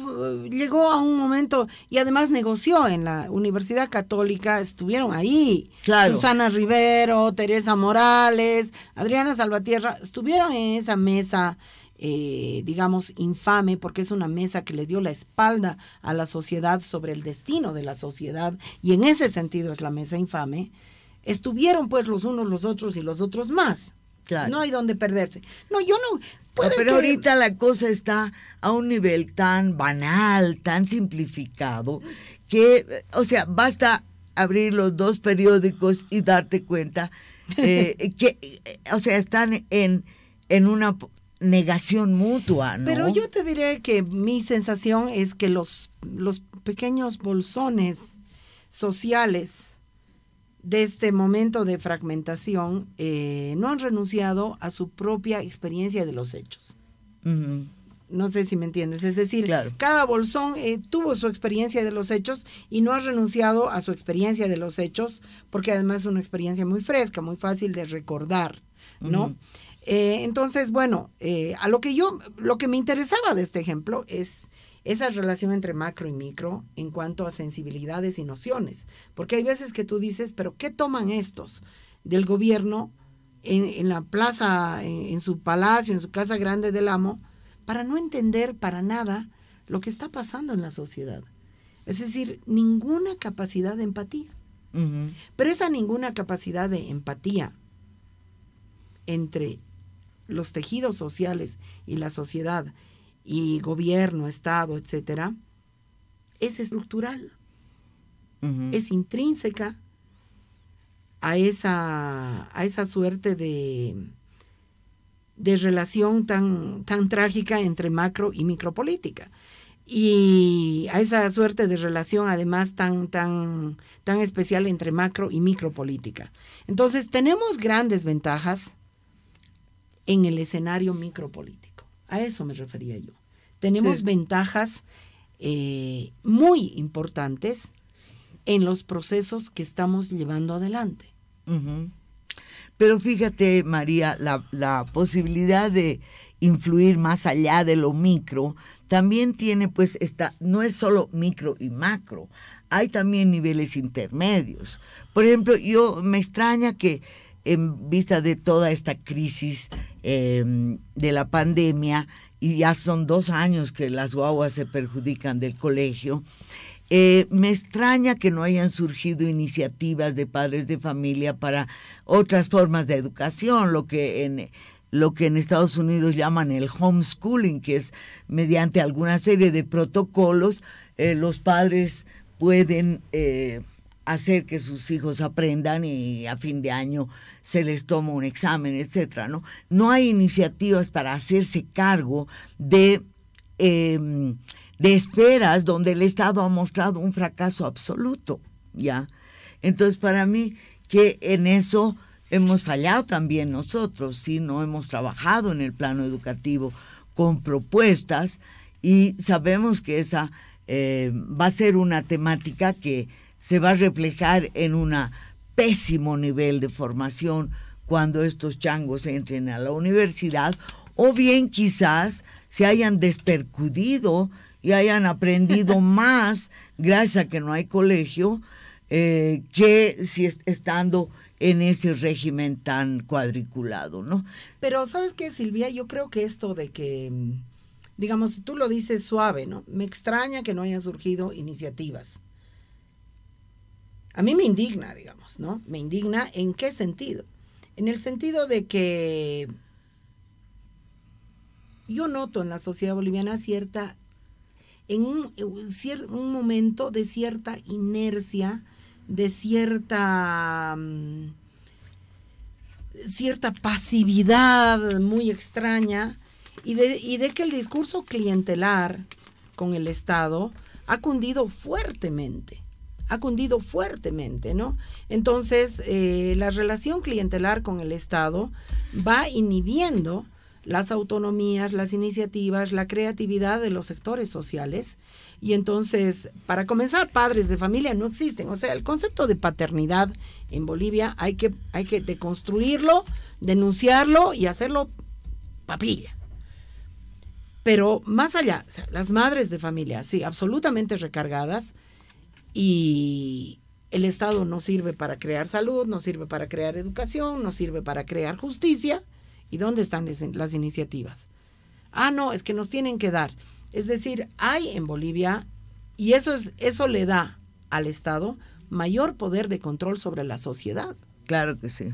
eh, llegó a un momento y además negoció en la Universidad Católica, estuvieron ahí. Susana Rivero, Teresa Morales, Adriana Salvatierra, estuvieron en esa mesa. Eh, digamos, infame, porque es una mesa que le dio la espalda a la sociedad sobre el destino de la sociedad, y en ese sentido es la mesa infame, estuvieron pues los unos, los otros y los otros más. No hay donde perderse. No, yo no. Pero ahorita la cosa está a un nivel tan banal, tan simplificado, que, o sea, basta abrir los dos periódicos y darte cuenta eh, que, o sea, están en, en una negación mutua. Pero yo te diré que mi sensación es que los, los pequeños bolsones sociales de este momento de fragmentación eh, no han renunciado a su propia experiencia de los hechos. No sé si me entiendes. Es decir, cada bolsón eh, tuvo su experiencia de los hechos y no ha renunciado a su experiencia de los hechos, porque además es una experiencia muy fresca, muy fácil de recordar, ¿no? Eh, entonces, bueno, a lo que yo, lo que me interesaba de este ejemplo es esa relación entre macro y micro en cuanto a sensibilidades y nociones. Porque hay veces que tú dices, pero ¿qué toman estos del gobierno en, la plaza, en, su palacio, en su casa grande del amo, para no entender para nada lo que está pasando en la sociedad? Es decir, ninguna capacidad de empatía. Pero esa ninguna capacidad de empatía entre los tejidos sociales y la sociedad y gobierno, Estado, etcétera, es estructural, es intrínseca a esa, a esa suerte de, de relación tan, tan trágica entre macro y micropolítica. Y a esa suerte de relación además tan, tan, tan especial entre macro y micropolítica. Entonces tenemos grandes ventajas en el escenario micropolítico. A eso me refería yo. Tenemos ventajas eh, muy importantes en los procesos que estamos llevando adelante. Pero fíjate, María, la, posibilidad de influir más allá de lo micro, también tiene pues esta, no es solo micro y macro, hay también niveles intermedios. Por ejemplo, yo me extraña que en vista de toda esta crisis em, de la pandemia, y ya son dos años que las guaguas se perjudican del colegio, eh, me extraña que no hayan surgido iniciativas de padres de familia para otras formas de educación, lo que en, lo que en Estados Unidos llaman el homeschooling, que es mediante alguna serie de protocolos, eh, los padres pueden eh, hacer que sus hijos aprendan y a fin de año se les toma un examen, etcétera, ¿no? No hay iniciativas para hacerse cargo de, em, esperas de donde el Estado ha mostrado un fracaso absoluto, ¿ya? Entonces, para mí, que en eso hemos fallado también nosotros, si no hemos trabajado en el plano educativo con propuestas y sabemos que esa eh, va a ser una temática que se va a reflejar en un pésimo nivel de formación cuando estos changos entren a la universidad o bien quizás se hayan despercudido y hayan aprendido más gracias a que no hay colegio eh, que si estando en ese régimen tan cuadriculado, ¿no? Pero sabes qué, Silvia, yo creo que esto de que, digamos, tú lo dices suave, ¿no? Me extraña que no hayan surgido iniciativas a mí me indigna, digamos, ¿no? Me indigna en qué sentido. En el sentido de que yo noto en la sociedad boliviana cierta, en un, eh, momento de cierta inercia, de cierta, mm, cierta pasividad muy extraña y de, y de que el discurso clientelar con el Estado ha cundido fuertemente ha cundido fuertemente, ¿no? Entonces, eh, la relación clientelar con el Estado va inhibiendo las autonomías, las iniciativas, la creatividad de los sectores sociales. Y entonces, para comenzar, padres de familia no existen. O sea, el concepto de paternidad en Bolivia hay que, hay deconstruirlo, denunciarlo y hacerlo papilla. Pero más allá, las madres de familia, sí, absolutamente recargadas, y el Estado no sirve para crear salud, no sirve para crear educación, no sirve para crear justicia. ¿Y dónde están las iniciativas? Ah, no, es que nos tienen que dar. Es decir, hay en Bolivia, y eso, es, eso le da al Estado mayor poder de control sobre la sociedad. Claro que sí.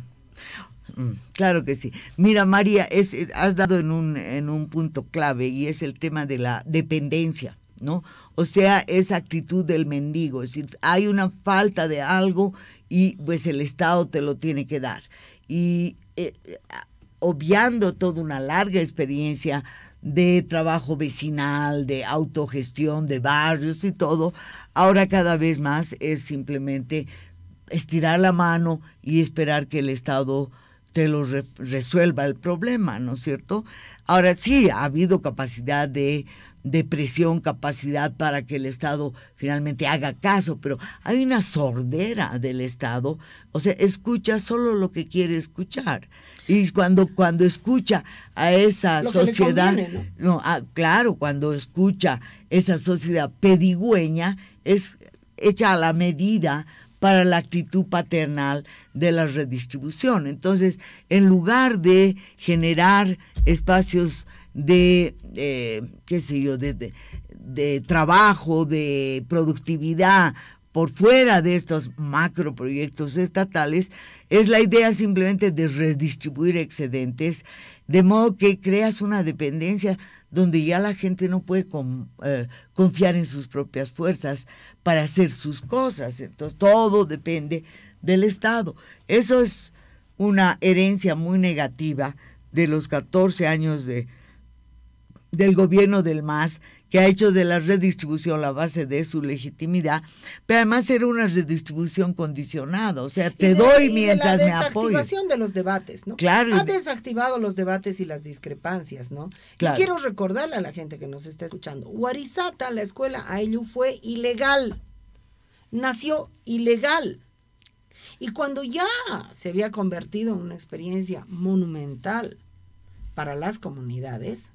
Mm, claro que sí. Mira, María, eh, has dado en un, en un punto clave y es el tema de la dependencia. ¿no? O sea, esa actitud del mendigo, es decir, hay una falta de algo y pues el Estado te lo tiene que dar. Y eh, obviando toda una larga experiencia de trabajo vecinal, de autogestión, de barrios y todo, ahora cada vez más es simplemente estirar la mano y esperar que el Estado te lo resuelva el problema, ¿no es cierto? Ahora sí, ha habido capacidad de depresión capacidad para que el Estado finalmente haga caso, pero hay una sordera del Estado, o sea, escucha solo lo que quiere escuchar. Y cuando, cuando escucha a esa sociedad, ¿no? Ah, claro, cuando escucha esa sociedad pedigüeña, es hecha a la medida para la actitud paternal de la redistribución. Entonces, en lugar de generar espacios de, eh, qué sé yo, de, trabajo, de productividad, por fuera de estos macroproyectos estatales, es la idea simplemente de redistribuir excedentes, de modo que creas una dependencia donde ya la gente no puede eh, confiar en sus propias fuerzas para hacer sus cosas. Entonces, todo depende del Estado. Eso es una herencia muy negativa de los 14 años de del gobierno del MAS, que ha hecho de la redistribución la base de su legitimidad, pero además era una redistribución condicionada, o sea, te doy mientras me La desactivación de los debates, ¿no? Claro. Ha desactivado los debates y las discrepancias, ¿no? Y quiero recordarle a la gente que nos está escuchando, Huarizata, la escuela Ayllu fue ilegal, nació ilegal. Y cuando ya se había convertido en una experiencia monumental para las comunidades,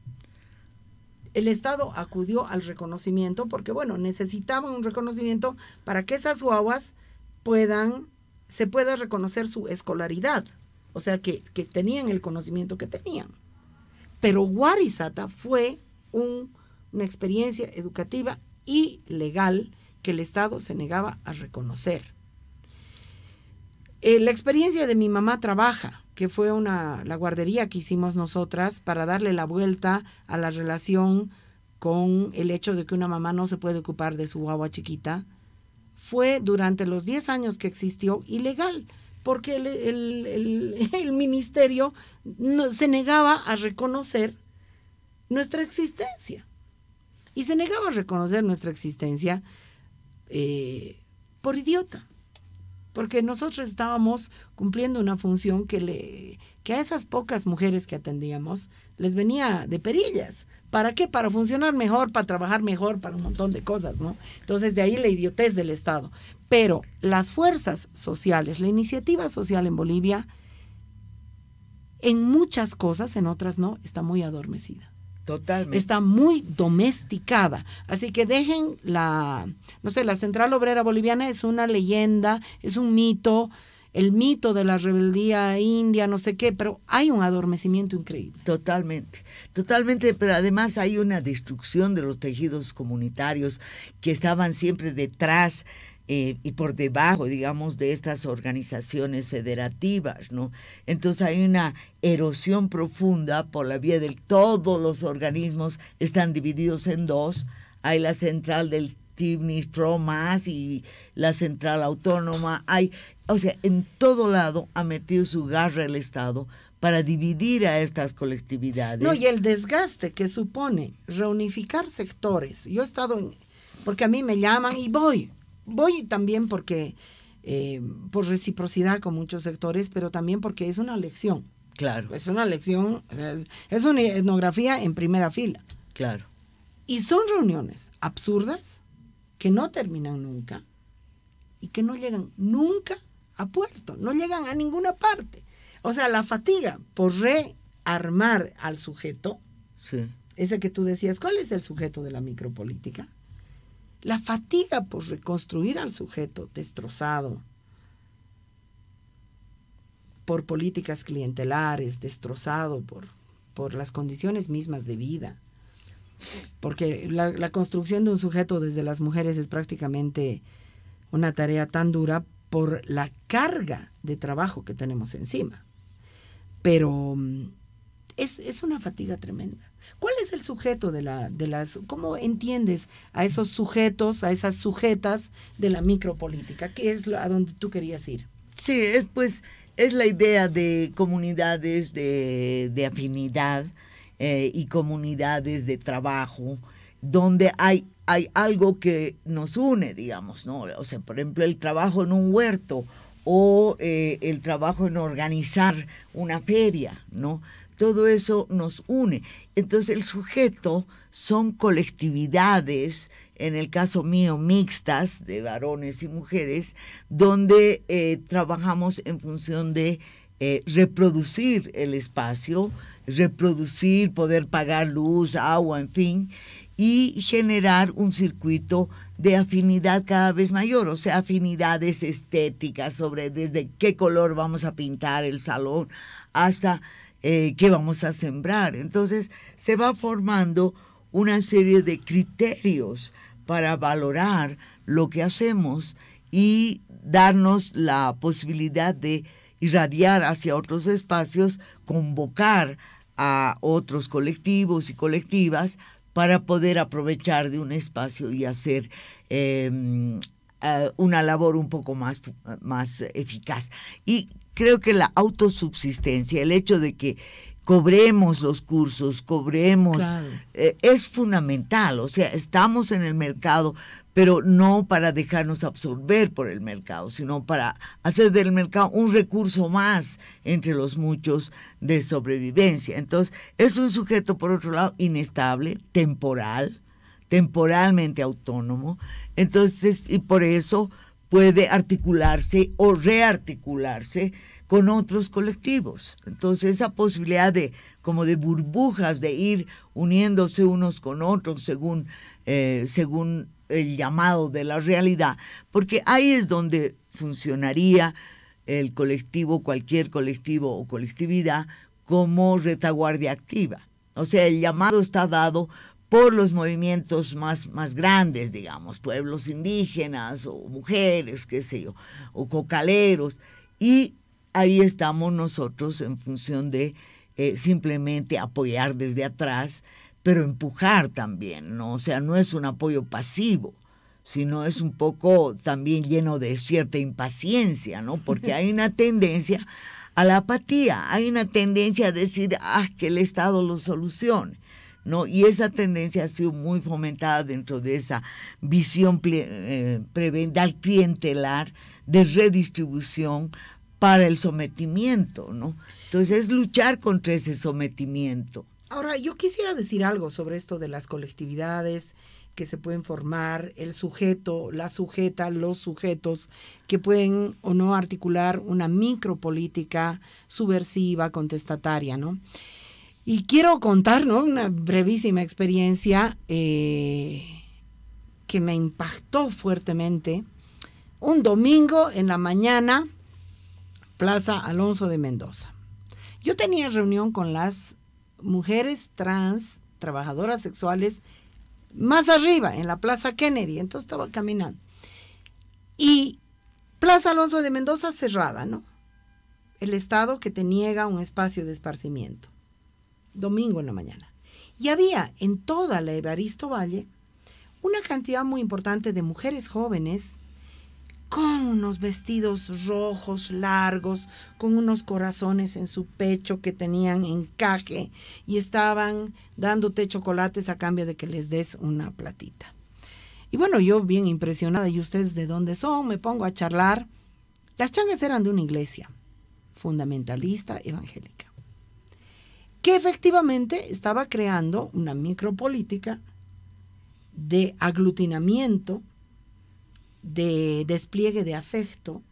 el Estado acudió al reconocimiento porque, bueno, necesitaban un reconocimiento para que esas guaguas puedan, se pueda reconocer su escolaridad, o sea, que, tenían el conocimiento que tenían. Pero Guarizata fue una experiencia educativa y legal que el Estado se negaba a reconocer. Eh, la experiencia de mi mamá trabaja, que fue una, la guardería que hicimos nosotras para darle la vuelta a la relación con el hecho de que una mamá no se puede ocupar de su guagua chiquita, fue durante los 10 años que existió ilegal, porque el, ministerio se negaba a reconocer nuestra existencia. Y se negaba a reconocer nuestra existencia eh, por idiota porque nosotros estábamos cumpliendo una función que, le, que a esas pocas mujeres que atendíamos les venía de perillas. ¿Para qué? Para funcionar mejor, para trabajar mejor, para un montón de cosas, ¿no? Entonces de ahí la idiotez del Estado. Pero las fuerzas sociales, la iniciativa social en Bolivia, en muchas cosas, en otras no, está muy adormecida. Totalmente. Está muy domesticada. Así que dejen la, no sé, la Central Obrera Boliviana es una leyenda, es un mito, el mito de la rebeldía india, no sé qué, pero hay un adormecimiento increíble. Totalmente, totalmente, pero además hay una destrucción de los tejidos comunitarios que estaban siempre detrás eh, y por debajo, digamos, de estas organizaciones federativas, ¿no? Entonces hay una erosión profunda por la vía del todos los organismos están divididos en dos. Hay la central del TIBNIS Pro más y la central autónoma. Hay, o sea, en todo lado ha metido su garra el Estado para dividir a estas colectividades. No, y el desgaste que supone reunificar sectores. Yo he estado porque a mí me llaman y voy voy también porque, eh, por reciprocidad con muchos sectores, pero también porque es una lección. Claro. Es una lección, es una etnografía en primera fila. Claro. Y son reuniones absurdas que no terminan nunca y que no llegan nunca a puerto, no llegan a ninguna parte. O sea, la fatiga por rearmar al sujeto, sí. ese que tú decías, ¿cuál es el sujeto de la micropolítica? la fatiga por reconstruir al sujeto destrozado por políticas clientelares, destrozado por, por las condiciones mismas de vida. Porque la, construcción de un sujeto desde las mujeres es prácticamente una tarea tan dura por la carga de trabajo que tenemos encima. Pero mm, es una fatiga tremenda. ¿Cuál es el sujeto de, la, de las, cómo entiendes a esos sujetos, a esas sujetas de la micropolítica? ¿Qué es a donde tú querías ir? Sí, es pues es la idea de comunidades de, de afinidad eh, y comunidades de trabajo donde hay, hay algo que nos une, digamos, ¿no? O sea, por ejemplo, el trabajo en un huerto o eh, el trabajo en organizar una feria, ¿no? todo eso nos une. Entonces el sujeto son colectividades, en el caso mío mixtas de varones y mujeres, donde eh, trabajamos en función de eh, reproducir el espacio, reproducir, poder pagar luz, agua, en fin, y generar un circuito de afinidad cada vez mayor, o sea, afinidades estéticas sobre desde qué color vamos a pintar el salón hasta eh, que vamos a sembrar. Entonces se va formando una serie de criterios para valorar lo que hacemos y darnos la posibilidad de irradiar hacia otros espacios, convocar a otros colectivos y colectivas para poder aprovechar de un espacio y hacer eh, eh, una labor un poco más, más eficaz. Y creo que la autosubsistencia, el hecho de que cobremos los cursos, cobremos, eh, es fundamental. O sea, estamos en el mercado, pero no para dejarnos absorber por el mercado, sino para hacer del mercado un recurso más entre los muchos de sobrevivencia. Entonces, es un sujeto, por otro lado, inestable, temporal, temporalmente autónomo. Entonces, y por eso puede articularse o rearticularse con otros colectivos. Entonces esa posibilidad de como de burbujas, de ir uniéndose unos con otros según, eh, según el llamado de la realidad, porque ahí es donde funcionaría el colectivo, cualquier colectivo o colectividad, como retaguardia activa. O sea, el llamado está dado por los movimientos más, más grandes, digamos, pueblos indígenas o mujeres, qué sé yo, o cocaleros. Y ahí estamos nosotros en función de eh, simplemente apoyar desde atrás, pero empujar también, ¿no? O sea, no es un apoyo pasivo, sino es un poco también lleno de cierta impaciencia, ¿no? Porque hay una tendencia a la apatía, hay una tendencia a decir, ah, que el Estado lo solucione. Y esa tendencia ha sido muy fomentada dentro de esa visión eh, al clientelar de redistribución para el sometimiento, ¿no? Entonces es luchar contra ese sometimiento. Ahora, yo quisiera decir algo sobre esto de las colectividades que se pueden formar, el sujeto, la sujeta, los sujetos, que pueden o no articular una micropolítica subversiva, contestataria, ¿no? Y quiero contar ¿no? una brevísima experiencia eh, que me impactó fuertemente. Un domingo en la mañana, Plaza Alonso de Mendoza. Yo tenía reunión con las mujeres trans, trabajadoras sexuales, más arriba, en la Plaza Kennedy. Entonces estaba caminando. Y Plaza Alonso de Mendoza cerrada, ¿no? El Estado que te niega un espacio de esparcimiento domingo en la mañana. Y había en toda la Evaristo Valle una cantidad muy importante de mujeres jóvenes con unos vestidos rojos largos, con unos corazones en su pecho que tenían encaje y estaban dándote chocolates a cambio de que les des una platita. Y bueno, yo bien impresionada, ¿y ustedes de dónde son? Me pongo a charlar. Las changas eran de una iglesia fundamentalista evangélica que efectivamente estaba creando una micropolítica de aglutinamiento, de despliegue de afecto.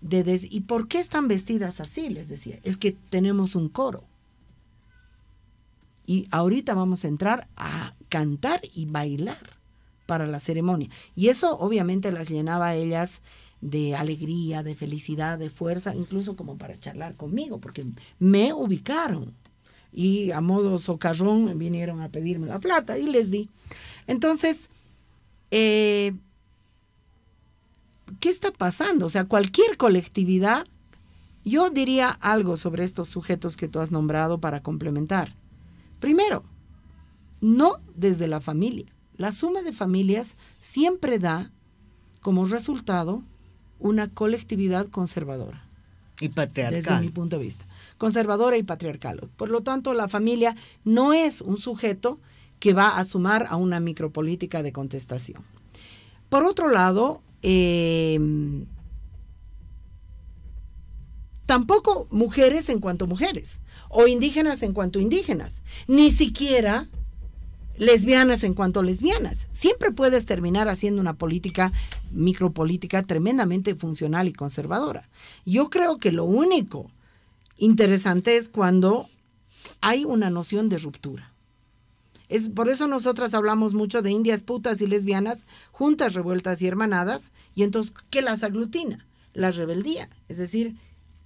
De ¿Y por qué están vestidas así? Les decía, es que tenemos un coro. Y ahorita vamos a entrar a cantar y bailar para la ceremonia. Y eso obviamente las llenaba a ellas de alegría, de felicidad, de fuerza, incluso como para charlar conmigo, porque me ubicaron y a modo socarrón vinieron a pedirme la plata y les di. Entonces, eh, ¿qué está pasando? O sea, cualquier colectividad, yo diría algo sobre estos sujetos que tú has nombrado para complementar. Primero, no desde la familia. La suma de familias siempre da como resultado una colectividad conservadora. Y patriarcal. Desde mi punto de vista conservadora y patriarcal. Por lo tanto, la familia no es un sujeto que va a sumar a una micropolítica de contestación. Por otro lado, em, tampoco mujeres en cuanto mujeres, o indígenas en cuanto indígenas, ni siquiera lesbianas en cuanto lesbianas. Siempre puedes terminar haciendo una política, micropolítica tremendamente funcional y conservadora. Yo creo que lo único interesante es cuando hay una noción de ruptura. Es, por eso nosotras hablamos mucho de indias, putas y lesbianas, juntas, revueltas y hermanadas, y entonces, ¿qué las aglutina? La rebeldía, es decir,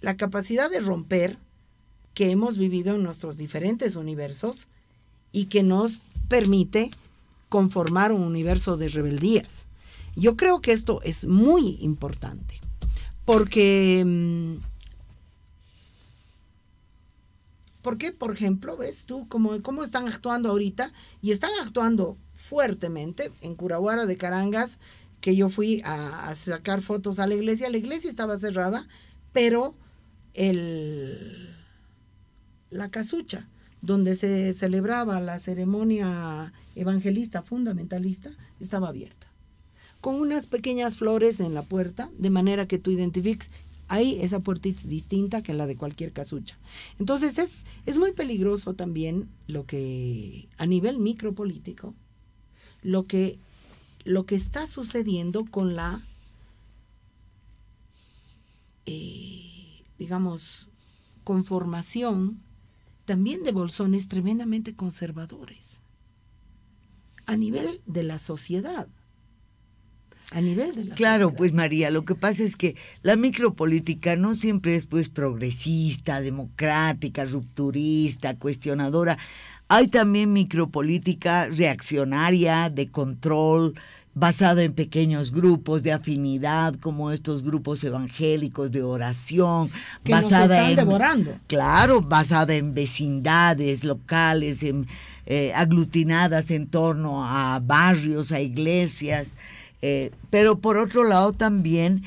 la capacidad de romper que hemos vivido en nuestros diferentes universos y que nos permite conformar un universo de rebeldías. Yo creo que esto es muy importante, porque mm, Porque, por ejemplo, ves tú cómo, cómo están actuando ahorita y están actuando fuertemente en Curaguara de Carangas, que yo fui a, sacar fotos a la iglesia. La iglesia estaba cerrada, pero el, la casucha, donde se celebraba la ceremonia evangelista fundamentalista, estaba abierta. Con unas pequeñas flores en la puerta, de manera que tú identifiques hay esa puerta distinta que la de cualquier casucha. Entonces es, muy peligroso también lo que a nivel micropolítico, lo que, lo que está sucediendo con la, eh, digamos, conformación también de bolsones tremendamente conservadores a nivel de la sociedad nivel Claro, pues María, lo que pasa es que la micropolítica no siempre es pues progresista, democrática, rupturista, cuestionadora. Hay también micropolítica reaccionaria, de control, basada en pequeños grupos de afinidad, como estos grupos evangélicos de oración, que basada nos están en devorando. claro, basada en vecindades locales, em, eh, aglutinadas en torno a barrios, a iglesias. Eh, pero por otro lado también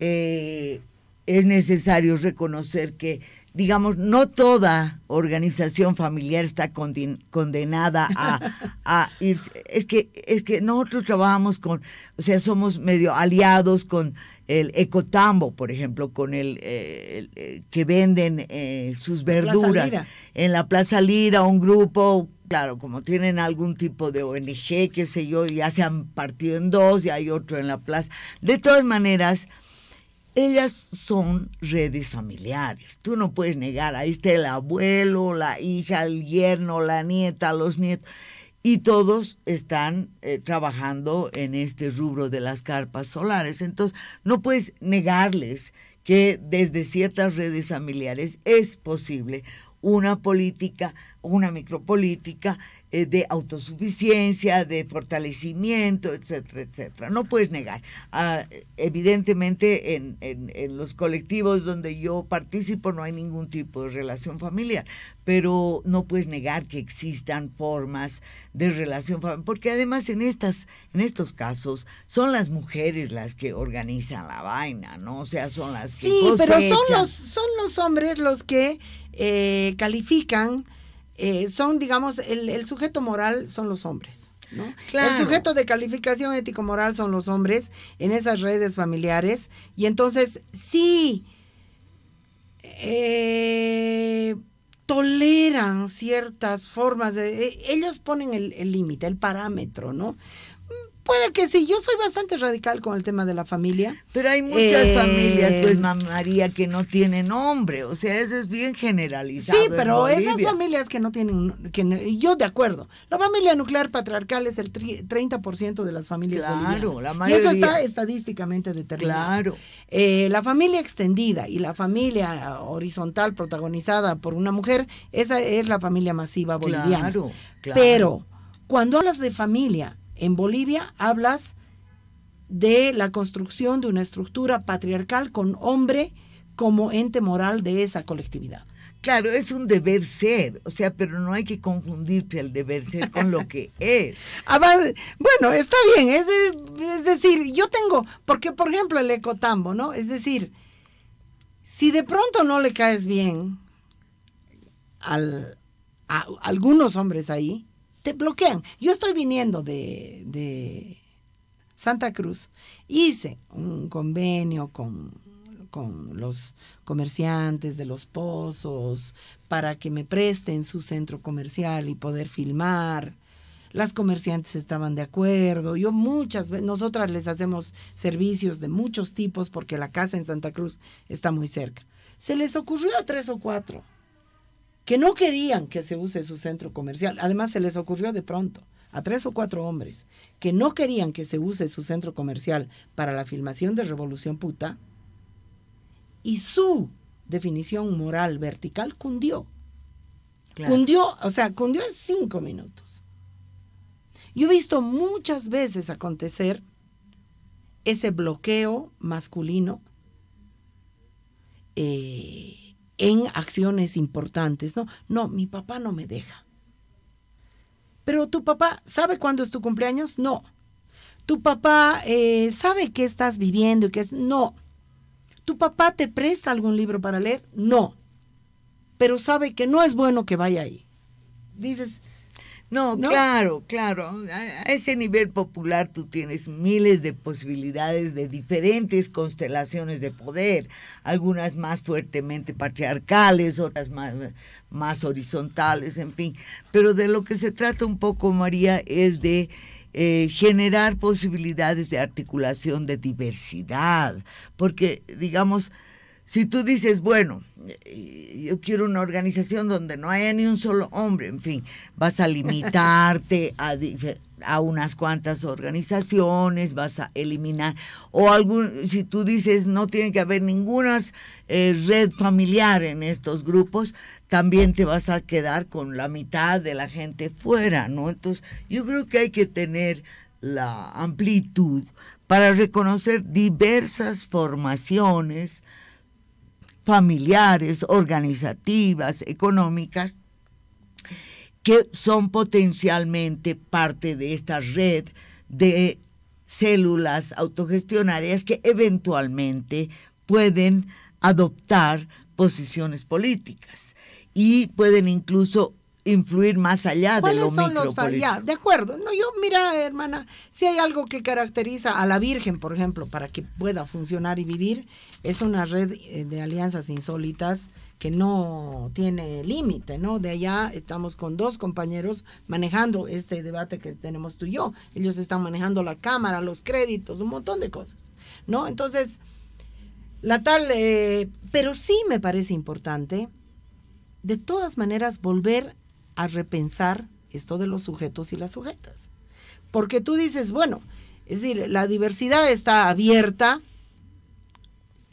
eh, es necesario reconocer que, digamos, no toda organización familiar está condenada a, a, irse. Es que, es que nosotros trabajamos con, o sea, somos medio aliados con el ecotambo, por ejemplo, con el, eh, que venden sus verduras en la Plaza Lira, un grupo claro, como tienen algún tipo de ONG, qué sé yo, ya se han partido en dos y hay otro en la plaza. De todas maneras, ellas son redes familiares. Tú no puedes negar, ahí está el abuelo, la hija, el yerno, la nieta, los nietos. Y todos están eh, trabajando en este rubro de las carpas solares. Entonces, no puedes negarles que desde ciertas redes familiares es posible una política una micropolítica eh, de autosuficiencia, de fortalecimiento, etcétera, etcétera. No puedes negar. Ah, evidentemente en, en, los colectivos donde yo participo no hay ningún tipo de relación familiar, pero no puedes negar que existan formas de relación porque además en, estas, en estos casos son las mujeres las que organizan la vaina, ¿no? O sea, son las Sí, pero son los, son los hombres los que eh, califican eh, son, digamos, el, sujeto moral son los hombres. ¿No? El sujeto de calificación ético-moral son los hombres en esas redes familiares. Y entonces, sí, eh, toleran ciertas formas, de, eh, ellos ponen el límite, el, parámetro, ¿no? puede que sí. Yo soy bastante radical con el tema de la familia. Pero hay muchas eh, familias, pues, María, que no tienen nombre, O sea, eso es bien generalizado. Sí, pero esas familias que no tienen. que Yo de acuerdo. La familia nuclear patriarcal es el 30% de las familias. Claro, la mayoría. Y eso está estadísticamente determinado. Claro. Eh, la familia extendida y la familia horizontal protagonizada por una mujer, esa es la familia masiva boliviana. Claro, claro. Pero cuando hablas de familia, en Bolivia hablas de la construcción de una estructura patriarcal con hombre como ente moral de esa colectividad. Claro, es un deber ser, o sea, pero no hay que confundirte el deber ser con lo que es. Ah, bueno, está bien, es, decir, yo tengo, porque por ejemplo el ecotambo, ¿no? Es decir, si de pronto no le caes bien a algunos hombres ahí, bloquean. Yo estoy viniendo de, Santa Cruz. Hice un convenio con, con los comerciantes de los pozos para que me presten su centro comercial y poder filmar las comerciantes estaban de acuerdo. Yo muchas veces, nosotras les hacemos servicios de muchos tipos porque la casa en Santa Cruz está muy cerca. Se les ocurrió a tres o cuatro que no querían que se use su centro comercial. Además, se les ocurrió de pronto a tres o cuatro hombres que no querían que se use su centro comercial para la filmación de Revolución Puta, y su definición moral vertical cundió. Cundió, o sea, cundió en cinco minutos. Yo he visto muchas veces acontecer ese bloqueo masculino eh, en acciones importantes, ¿no? No, mi papá no me deja. Pero tu papá sabe cuándo es tu cumpleaños? No. Tu papá eh, sabe qué estás viviendo y que es. No. Tu papá te presta algún libro para leer? No. Pero sabe que no es bueno que vaya ahí. Dices, no, claro, claro. A ese nivel popular tú tienes miles de posibilidades de diferentes constelaciones de poder, algunas más fuertemente patriarcales, otras más, horizontales, en fin. Pero de lo que se trata un poco, María, es de eh, generar posibilidades de articulación de diversidad, porque, digamos, si tú dices, bueno, eh, yo quiero una organización donde no haya ni un solo hombre, en fin, vas a limitarte a, unas cuantas organizaciones, vas a eliminar, o algún, si tú dices, no tiene que haber ninguna eh, red familiar en estos grupos, también te vas a quedar con la mitad de la gente fuera, ¿no? Entonces, yo creo que hay que tener la amplitud para reconocer diversas formaciones, familiares, organizativas, económicas, que son potencialmente parte de esta red de células autogestionarias que eventualmente pueden adoptar posiciones políticas y pueden incluso influir más allá de lo son los ya, De acuerdo. No, yo mira, hermana, si hay algo que caracteriza a la Virgen, por ejemplo, para que pueda funcionar y vivir, es una red eh, de alianzas insólitas que no tiene límite, ¿no? De allá estamos con dos compañeros manejando este debate que tenemos tú y yo. Ellos están manejando la cámara, los créditos, un montón de cosas, ¿no? Entonces, la tal, eh, pero sí me parece importante, de todas maneras, volver a repensar esto de los sujetos y las sujetas. Porque tú dices, bueno, es decir, la diversidad está abierta,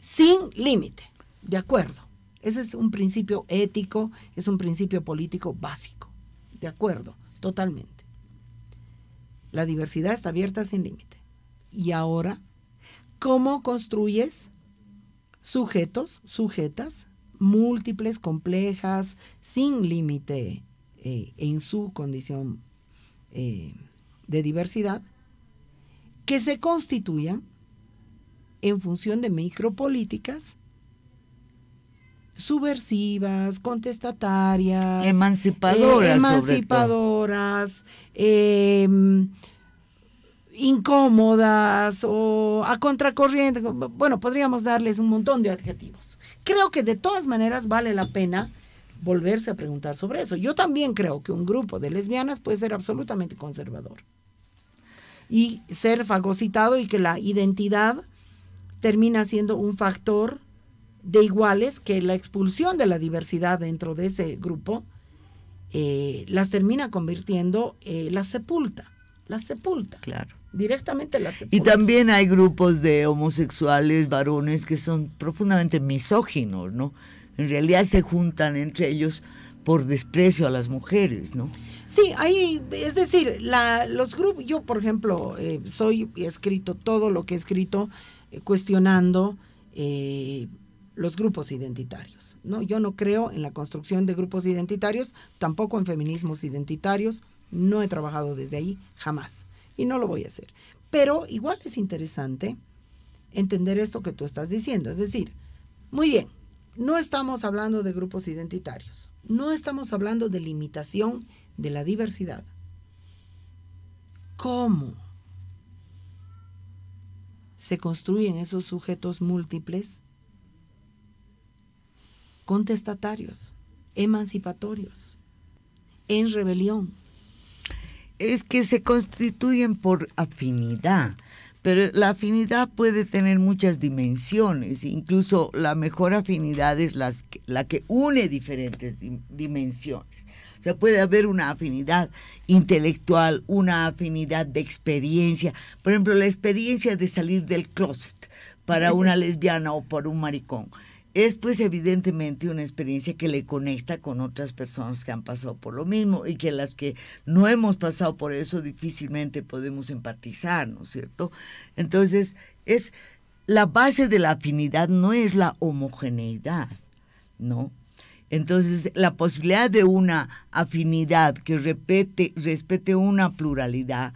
sin límite. De acuerdo. Ese es un principio ético, es un principio político básico. De acuerdo, totalmente. La diversidad está abierta sin límite. Y ahora, ¿cómo construyes sujetos, sujetas, múltiples, complejas, sin límite eh, en su condición eh, de diversidad, que se constituyan en función de micropolíticas subversivas, contestatarias, emancipadoras, eh, emancipadoras em, incómodas o a contracorriente. Bueno, podríamos darles un montón de adjetivos. Creo que de todas maneras vale la pena volverse a preguntar sobre eso. Yo también creo que un grupo de lesbianas puede ser absolutamente conservador y ser fagocitado y que la identidad termina siendo un factor de iguales que la expulsión de la diversidad dentro de ese grupo eh, las termina convirtiendo, eh, las sepulta, la sepulta. Claro. Directamente las sepulta. Y también hay grupos de homosexuales, varones, que son profundamente misóginos, ¿no? En realidad se juntan entre ellos por desprecio a las mujeres, ¿no? Sí, hay, es decir, la, los grupos, yo por ejemplo, eh, soy, he escrito todo lo que he escrito cuestionando eh, los grupos identitarios. ¿no? Yo no creo en la construcción de grupos identitarios, tampoco en feminismos identitarios, no he trabajado desde ahí jamás y no lo voy a hacer. Pero igual es interesante entender esto que tú estás diciendo, es decir, muy bien, no estamos hablando de grupos identitarios, no estamos hablando de limitación de la diversidad. ¿Cómo? se construyen esos sujetos múltiples contestatarios, emancipatorios, en rebelión. Es que se constituyen por afinidad, pero la afinidad puede tener muchas dimensiones, incluso la mejor afinidad es la que une diferentes dimensiones sea, puede haber una afinidad intelectual, una afinidad de experiencia. Por ejemplo, la experiencia de salir del closet para una lesbiana o por un maricón es pues evidentemente una experiencia que le conecta con otras personas que han pasado por lo mismo y que las que no hemos pasado por eso difícilmente podemos empatizar, ¿no es cierto? Entonces, es la base de la afinidad no es la homogeneidad, ¿no? Entonces, la posibilidad de una afinidad que respete una pluralidad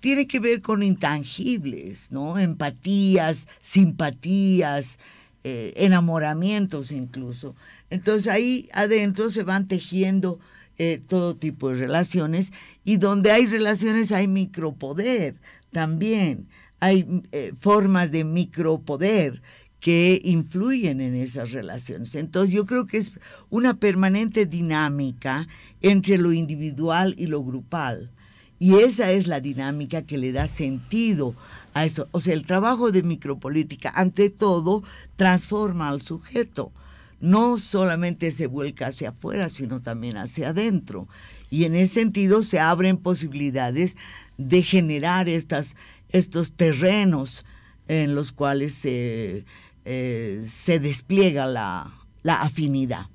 tiene que ver con intangibles, ¿no? Empatías, simpatías, eh, enamoramientos incluso. Entonces ahí adentro se van tejiendo eh, todo tipo de relaciones y donde hay relaciones hay micropoder también, hay eh, formas de micropoder que influyen en esas relaciones. Entonces yo creo que es una permanente dinámica entre lo individual y lo grupal. Y esa es la dinámica que le da sentido a esto. O sea, el trabajo de micropolítica, ante todo, transforma al sujeto. No solamente se vuelca hacia afuera, sino también hacia adentro. Y en ese sentido se abren posibilidades de generar estas, estos terrenos en los cuales se... Eh, se despliega la, afinidad.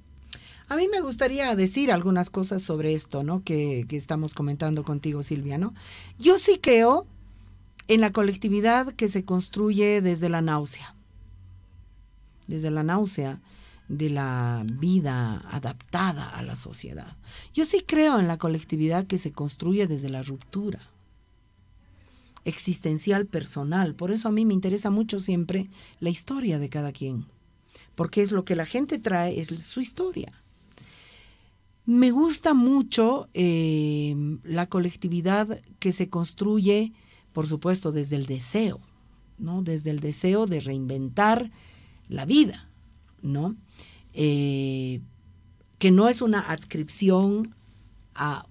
A mí me gustaría decir algunas cosas sobre esto, ¿no? Que, estamos comentando contigo, Silvia, Yo sí creo en la colectividad que se construye desde la náusea, desde la náusea de la vida adaptada a la sociedad. Yo sí creo en la colectividad que se construye desde la ruptura existencial personal. Por eso a mí me interesa mucho siempre la historia de cada quien, porque es lo que la gente trae, es su historia. Me gusta mucho eh, la colectividad que se construye, por supuesto, desde el deseo, ¿no? Desde el deseo de reinventar la vida, ¿no? Eh, que no es una adscripción a,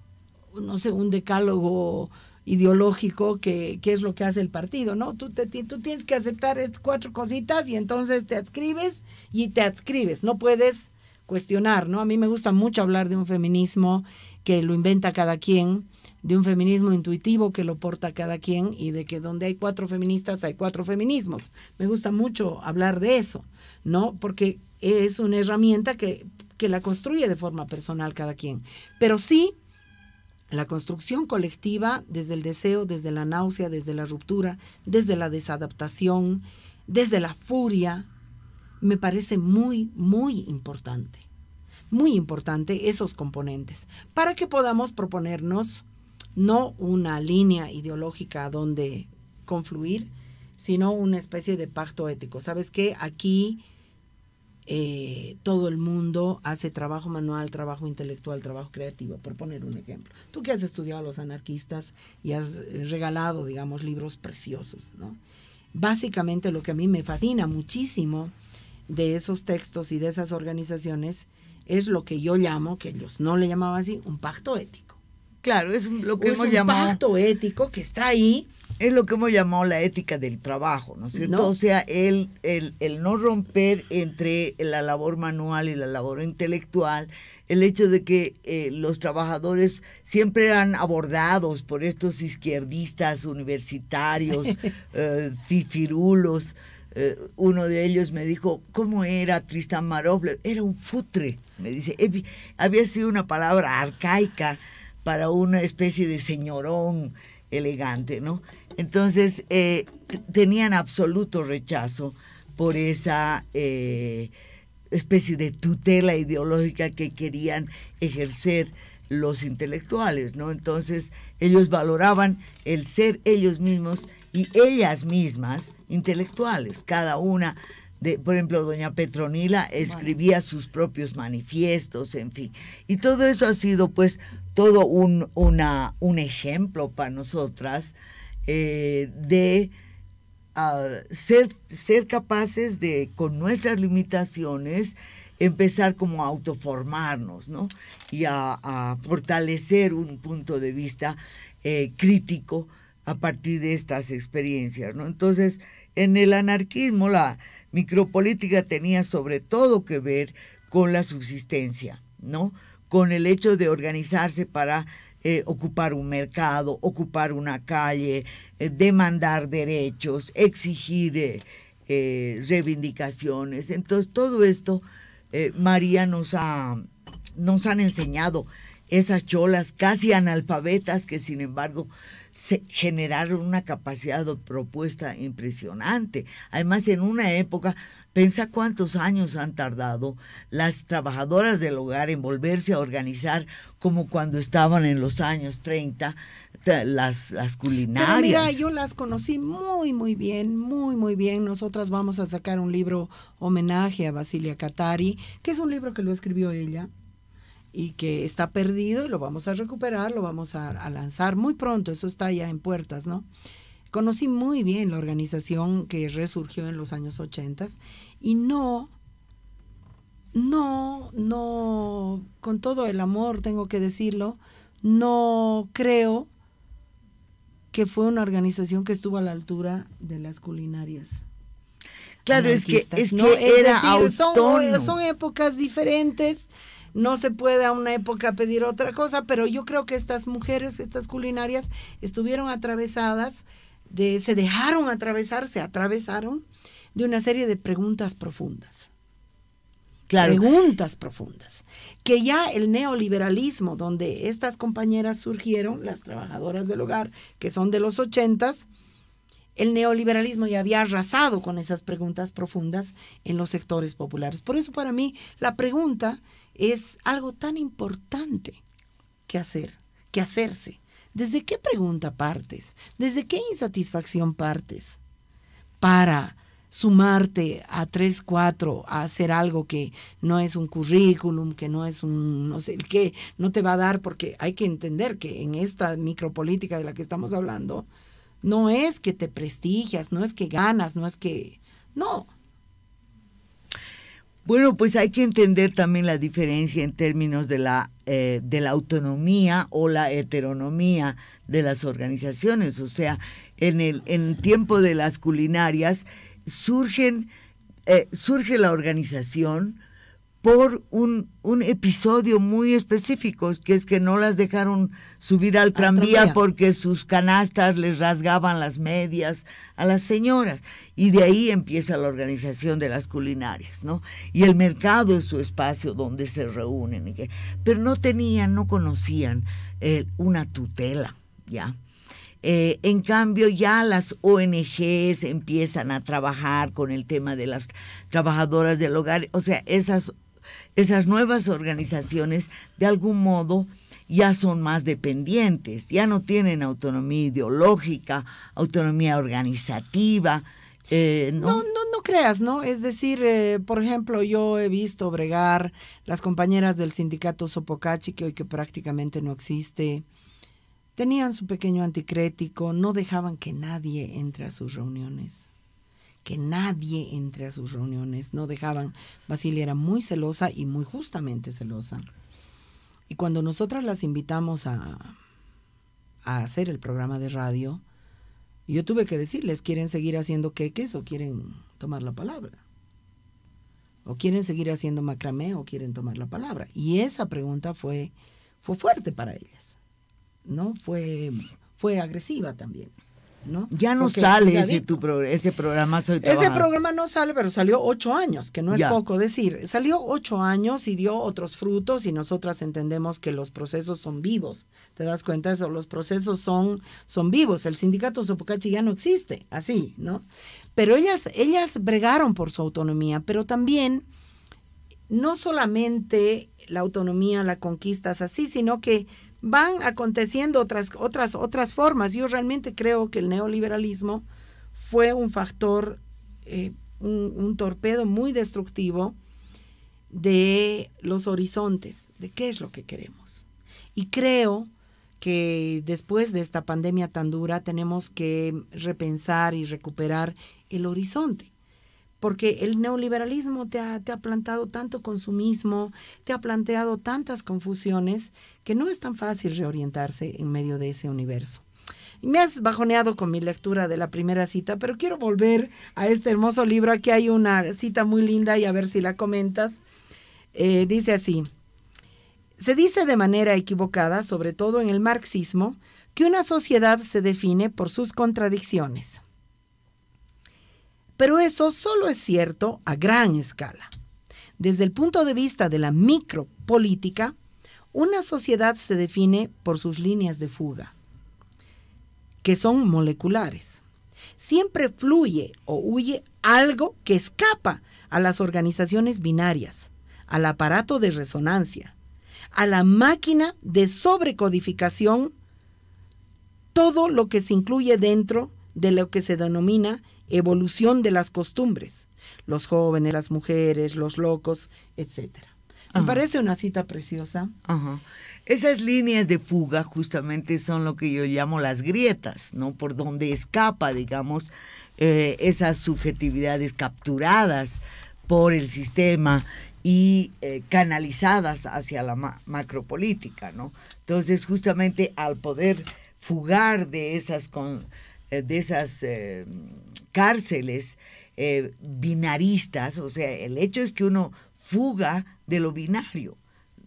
no sé, un decálogo ideológico que, es lo que hace el partido, ¿no? Tú, tú tienes que aceptar cuatro cositas y entonces te adscribes y te adscribes, no puedes cuestionar, ¿no? A mí me gusta mucho hablar de un feminismo que lo inventa cada quien, de un feminismo intuitivo que lo porta cada quien y de que donde hay cuatro feministas hay cuatro feminismos. Me gusta mucho hablar de eso, ¿no? Porque es una herramienta que, que la construye de forma personal cada quien. Pero sí la construcción colectiva desde el deseo, desde la náusea, desde la ruptura, desde la desadaptación, desde la furia, me parece muy, muy importante. Muy importante esos componentes para que podamos proponernos no una línea ideológica donde confluir, sino una especie de pacto ético. ¿Sabes qué? Aquí eh, todo el mundo hace trabajo manual, trabajo intelectual, trabajo creativo, por poner un ejemplo. Tú que has estudiado a los anarquistas y has regalado, digamos, libros preciosos, ¿no? Básicamente lo que a mí me fascina muchísimo de esos textos y de esas organizaciones es lo que yo llamo, que ellos no le llamaban así, un pacto ético. Claro, es lo que hemos es un pacto ético que está ahí es lo que hemos llamado la ética del trabajo, ¿no es cierto? O sea, el, el, no romper entre la labor manual y la labor intelectual, el hecho de que eh, los trabajadores siempre eran abordados por estos izquierdistas universitarios, eh, fifirulos. Eh, uno de ellos me dijo, ¿cómo era Tristan Marofle? Era un futre, me dice. Había sido una palabra arcaica para una especie de señorón elegante, ¿no? Entonces, eh, tenían absoluto rechazo por esa eh, especie de tutela ideológica que querían ejercer los intelectuales, ¿no? Entonces, ellos valoraban el ser ellos mismos y ellas mismas intelectuales, cada una de, por ejemplo, doña Petronila escribía sus propios manifiestos, en fin. Y todo eso ha sido pues todo una, un ejemplo para nosotras eh, de ah, ser, ser capaces de, con nuestras limitaciones, empezar como a autoformarnos, ¿no? Y a, fortalecer un punto de vista eh, crítico a partir de estas experiencias, ¿no? Entonces, en el anarquismo, la micropolítica tenía sobre todo que ver con la subsistencia, ¿no? Con el hecho de organizarse para eh, ocupar un mercado, ocupar una calle, eh, demandar derechos, exigir eh, reivindicaciones. Entonces todo esto María nos ha, nos han enseñado esas cholas casi analfabetas que sin embargo generaron una capacidad de propuesta impresionante. Además, en una época, piensa cuántos años han tardado las trabajadoras del hogar en volverse a organizar como cuando estaban en los años 30 las, culinarias. mira, yo las conocí muy, muy bien, muy, muy bien. Nosotras vamos a sacar un libro homenaje a Basilia Catari, que es un libro que lo escribió ella, y que está perdido y lo vamos a recuperar, lo vamos a, lanzar muy pronto, eso está ya en puertas, ¿no? Conocí muy bien la organización que resurgió en los años 80 y no, no, no, con todo el amor tengo que decirlo, no creo que fue una organización que estuvo a la altura de las culinarias. Claro, es que, es que era son épocas diferentes no se puede a una época pedir otra cosa, pero yo creo que estas mujeres, estas culinarias, estuvieron atravesadas, de, se dejaron atravesar, se atravesaron de una serie de preguntas profundas. Preguntas profundas. Que ya el neoliberalismo, donde estas compañeras surgieron, las trabajadoras del hogar, que son de los ochentas, el neoliberalismo ya había arrasado con esas preguntas profundas en los sectores populares. Por eso para mí la pregunta es algo tan importante que hacer, que hacerse. ¿Desde qué pregunta partes? ¿Desde qué insatisfacción partes? Para sumarte a tres, cuatro, a hacer algo que no es un currículum, que no es un no sé el qué, no te va a dar porque hay que entender que en esta micropolítica de la que estamos hablando, no es que te prestigias, no es que ganas, no es que... No, bueno, pues hay que entender también la diferencia en términos de la, eh, de la autonomía o la heteronomía de las organizaciones. O sea, en el, en tiempo de las culinarias surgen, eh, surge la organización, por un, episodio muy específico, que es que no las dejaron subir al tranvía porque sus canastas les rasgaban las medias a las señoras. Y de ahí empieza la organización de las culinarias, ¿no? Y el mercado es su espacio donde se reúnen. Pero no tenían, no conocían eh, una tutela, ¿ya? Eh, en cambio, ya las ONGs empiezan a trabajar con el tema de las trabajadoras del hogar. O sea, esas esas nuevas organizaciones de algún modo ya son más dependientes, ya no tienen autonomía ideológica, autonomía organizativa. Eh, ¿no? ¿no? no, creas, ¿no? Es decir, eh, por ejemplo, yo he visto bregar las compañeras del sindicato Sopocachi, que hoy que prácticamente no existe, tenían su pequeño anticrético, no dejaban que nadie entre a sus reuniones que nadie entre a sus reuniones, no dejaban. Basilia era muy celosa y muy justamente celosa. Y cuando nosotras las invitamos a, hacer el programa de radio, yo tuve que decirles, ¿quieren seguir haciendo queques o quieren tomar la palabra? ¿O quieren seguir haciendo macramé o quieren tomar la palabra? Y esa pregunta fue, fue fuerte para ellas, ¿no? Fue, fue agresiva también. Ya no sale ese, programa Ese programa no sale, pero salió ocho años, que no es poco decir. Salió ocho años y dio otros frutos y nosotras entendemos que los procesos son vivos. ¿Te das cuenta de eso? Los procesos son, son vivos. El sindicato Zopocachi ya no existe, así, ¿no? Pero ellas, ellas bregaron por su autonomía, pero también no solamente la autonomía la conquistas así, sino que van aconteciendo otras, otras, otras formas. Yo realmente creo que el neoliberalismo fue un factor, eh, un torpedo muy destructivo de los horizontes, de qué es lo que queremos. Y creo que después de esta pandemia tan dura tenemos que repensar y recuperar el horizonte porque el neoliberalismo te ha, te plantado tanto consumismo, te ha planteado tantas confusiones que no es tan fácil reorientarse en medio de ese universo. Me has bajoneado con mi lectura de la primera cita, pero quiero volver a este hermoso libro. Aquí hay una cita muy linda y a ver si la comentas. Eh, dice así, se dice de manera equivocada, sobre todo en el marxismo, que una sociedad se define por sus contradicciones. Pero eso solo es cierto a gran escala. Desde el punto de vista de la micropolítica, una sociedad se define por sus líneas de fuga, que son moleculares. Siempre fluye o huye algo que escapa a las organizaciones binarias, al aparato de resonancia, a la máquina de sobrecodificación, todo lo que se incluye dentro de lo que se denomina evolución de las costumbres, los jóvenes, las mujeres, los locos, etcétera. Me parece una cita preciosa. Esas líneas de fuga justamente son lo que yo llamo las grietas, ¿no? Por donde escapa, digamos, eh, esas subjetividades capturadas por el sistema y eh, canalizadas hacia la macropolítica, ¿no? Entonces, justamente al poder fugar de esas... Eh, de esas cárceles eh, binaristas, o sea, el hecho es que uno fuga de lo binario,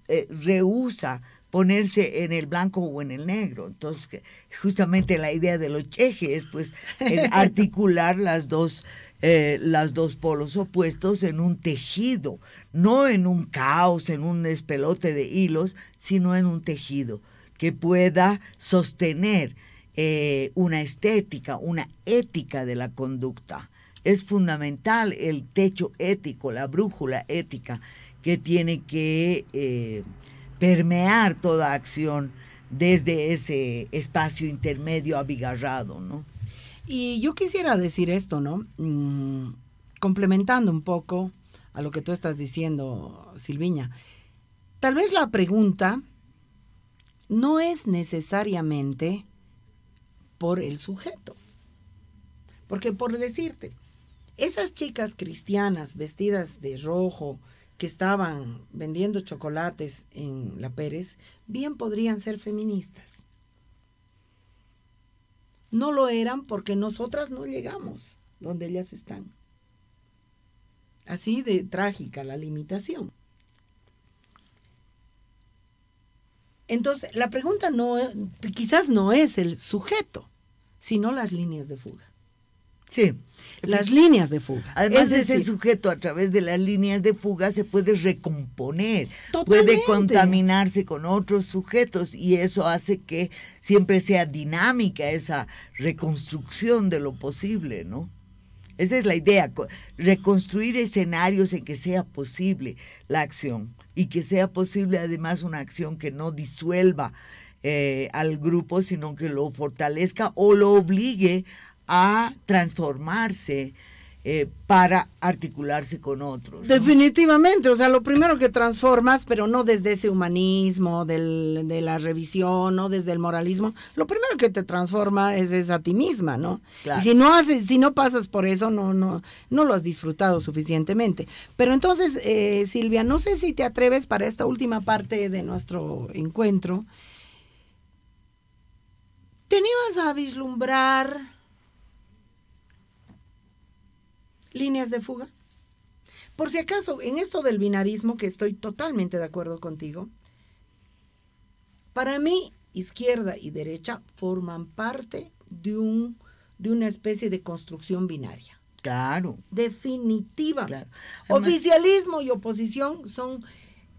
eh, rehúsa ponerse en el blanco o en el negro. Entonces, justamente la idea de los chejes, pues, articular las dos, eh, las dos polos opuestos en un tejido, no en un caos, en un espelote de hilos, sino en un tejido que pueda sostener eh, una estética, una ética de la conducta. Es fundamental el techo ético, la brújula ética que tiene que eh, permear toda acción desde ese espacio intermedio abigarrado, ¿no? Y yo quisiera decir esto, ¿no? Mm, complementando un poco a lo que tú estás diciendo, Silviña. Tal vez la pregunta no es necesariamente por el sujeto. Porque por decirte, esas chicas cristianas vestidas de rojo que estaban vendiendo chocolates en La Pérez, bien podrían ser feministas. No lo eran porque nosotras no llegamos donde ellas están. Así de trágica la limitación. Entonces, la pregunta no, quizás no es el sujeto, sino las líneas de fuga. Sí. Las líneas de fuga. Además, ese sujeto a través de las líneas de fuga se puede recomponer, puede contaminarse con otros sujetos y eso hace que siempre sea dinámica esa reconstrucción de lo posible, ¿no? Esa es la idea, reconstruir escenarios en que sea posible la acción y que sea posible además una acción que no disuelva eh, al grupo, sino que lo fortalezca o lo obligue a transformarse eh, para articularse con otros. Definitivamente, o sea, lo primero que transformas, pero no desde ese humanismo, de la revisión, no desde el moralismo, lo primero que te transforma es, a ti misma, ¿no? Y si no haces, si no pasas por eso, no, no, no lo has disfrutado suficientemente. Pero entonces, eh, Silvia, no sé si te atreves para esta última parte de nuestro encuentro. ¿Tenías a vislumbrar líneas de fuga. Por si acaso, en esto del binarismo, que estoy totalmente de acuerdo contigo, para mí, izquierda y derecha forman parte de, un, de una especie de construcción binaria. Claro. Definitiva. Oficialismo y oposición son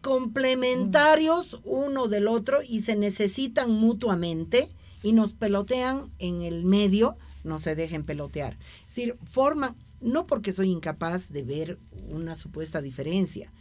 complementarios uno del otro y se necesitan mutuamente y nos pelotean en el medio, no se dejen pelotear. Es decir, forman no porque soy incapaz de ver una supuesta diferencia,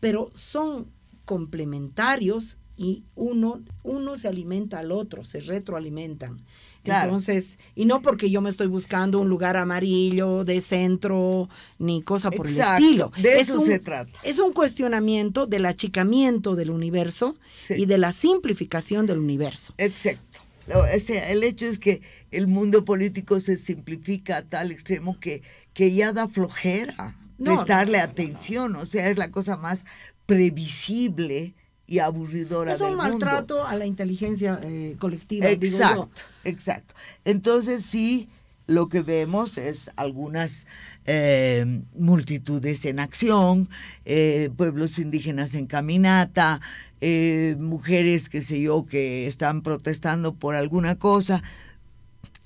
pero son complementarios y uno, uno se alimenta al otro, se retroalimentan. Entonces, y no porque yo me estoy buscando un lugar amarillo, de centro, ni cosa por el estilo. De eso se trata. Es un cuestionamiento del achicamiento del universo y de la simplificación del universo. Exacto. el hecho es que el mundo político se simplifica a tal extremo que que ya da flojera prestarle atención, o sea, es la cosa más previsible y aburridora. Es un maltrato a la inteligencia eh, colectiva. Exacto, exacto. Entonces sí, lo que vemos es algunas eh, multitudes en acción, eh, pueblos indígenas en caminata, mujeres, qué sé yo, que están protestando por alguna cosa,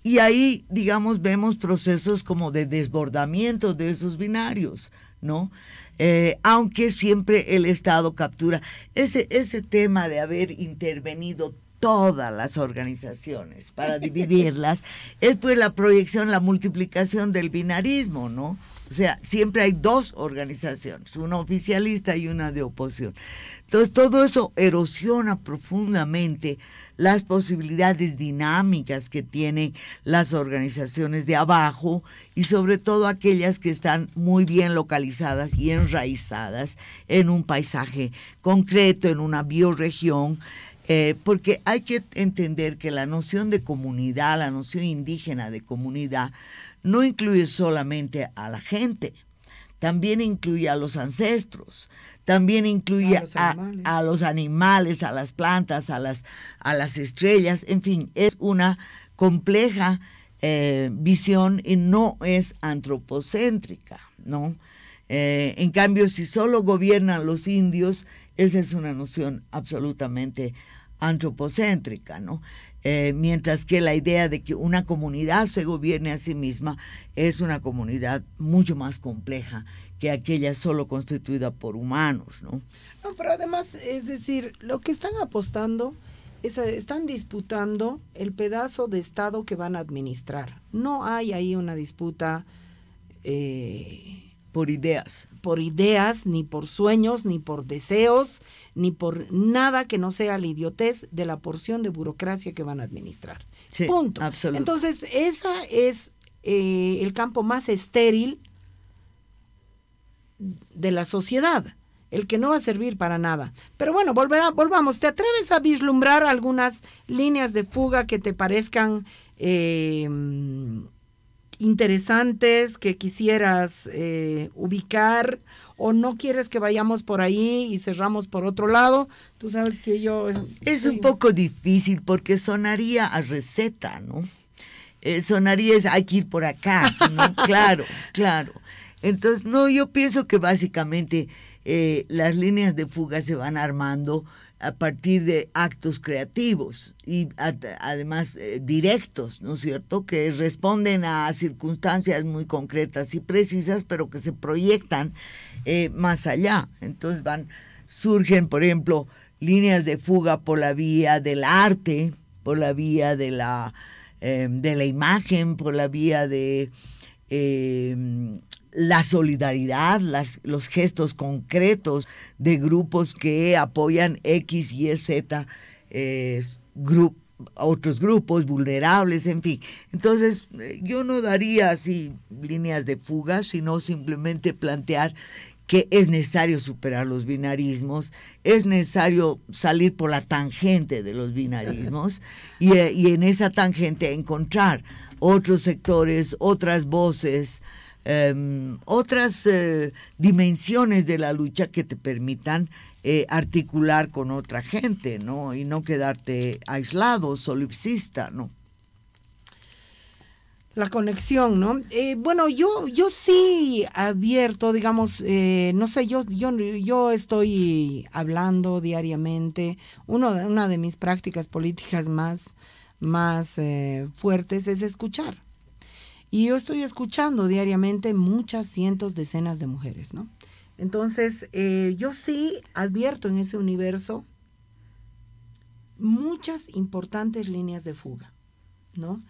y ahí, digamos, vemos procesos como de desbordamiento de esos binarios, ¿no? Eh, aunque siempre el Estado captura. Ese, ese tema de haber intervenido todas las organizaciones para dividirlas es pues la proyección, la multiplicación del binarismo, ¿no? O sea, siempre hay dos organizaciones, una oficialista y una de oposición. Entonces, todo eso erosiona profundamente las posibilidades dinámicas que tienen las organizaciones de abajo y sobre todo aquellas que están muy bien localizadas y enraizadas en un paisaje concreto, en una bioregión. Eh, porque hay que entender que la noción de comunidad, la noción indígena de comunidad, no incluye solamente a la gente, también incluye a los ancestros, también incluye a los, animales, a las plantas, a las, a las estrellas, en fin, es una compleja eh, visión y no es antropocéntrica, ¿no? Eh, en cambio, si solo gobiernan los indios, esa es una noción absolutamente antropocéntrica, ¿no? Eh, mientras que la idea de que una comunidad se gobierne a sí misma es una comunidad mucho más compleja que aquella solo constituida por humanos, ¿no? No, pero además, es decir, lo que están apostando es, están disputando el pedazo de Estado que van a administrar. No hay ahí una disputa eh, por ideas. Por ideas, ni por sueños, ni por deseos, ni por nada que no sea la idiotez de la porción de burocracia que van a administrar. Sí, Punto. Entonces, esa es eh, el campo más estéril de la sociedad, el que no va a servir para nada. Pero bueno, volverá, volvamos. ¿Te atreves a vislumbrar algunas líneas de fuga que te parezcan eh, interesantes, que quisieras eh, ubicar? ¿O no quieres que vayamos por ahí y cerramos por otro lado? Tú sabes que yo... Eh, es un poco difícil porque sonaría a receta, ¿no? sonaría es hay que ir por acá, ¿no? claro, claro. Entonces, no, yo pienso que básicamente eh, las líneas de fuga se van armando a partir de actos creativos y además eh, directos, ¿no es cierto? Que responden a circunstancias muy concretas y precisas, pero que se proyectan eh, más allá. Entonces van, surgen, por ejemplo, líneas de fuga por la vía del arte, por la vía de la, de la imagen, por la vía de la solidaridad, los gestos concretos de grupos que apoyan X, Y, Z, eh, otros grupos vulnerables, en fin. Entonces, eh, yo no daría así líneas de fuga, sino simplemente plantear que es necesario superar los binarismos, es necesario salir por la tangente de los binarismos y, eh, y en esa tangente encontrar otros sectores, otras voces, Em, otras eh, dimensiones de la lucha que te permitan eh, articular con otra gente, ¿no? Y no quedarte aislado, solipsista, ¿no? La conexión, ¿no? Eh, bueno, yo, yo sí abierto, digamos, no sé, yo, yo, estoy hablando diariamente. Uno, una de mis prácticas políticas más, más fuertes es escuchar y yo estoy escuchando diariamente muchas cientos, decenas de mujeres, ¿no? Entonces, eh, yo sí advierto en ese universo muchas importantes líneas de fuga, ¿no?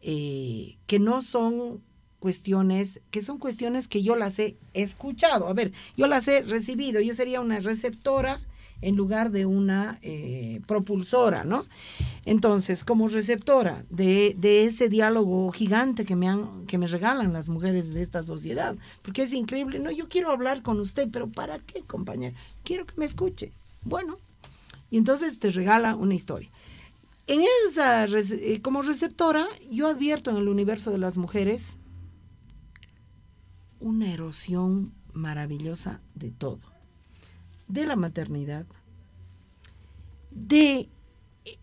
Eh, que no son cuestiones, que son cuestiones que yo las he escuchado, a ver, yo las he recibido, yo sería una receptora en lugar de una eh, propulsora, ¿no? Entonces, como receptora de, ese diálogo gigante que me, han, que me regalan las mujeres de esta sociedad, porque es increíble, no, yo quiero hablar con usted, pero ¿para qué, compañera? Quiero que me escuche. Bueno, y entonces te regala una historia. En esa, eh, como receptora, yo advierto en el universo de las mujeres una erosión maravillosa de todo de la maternidad, de,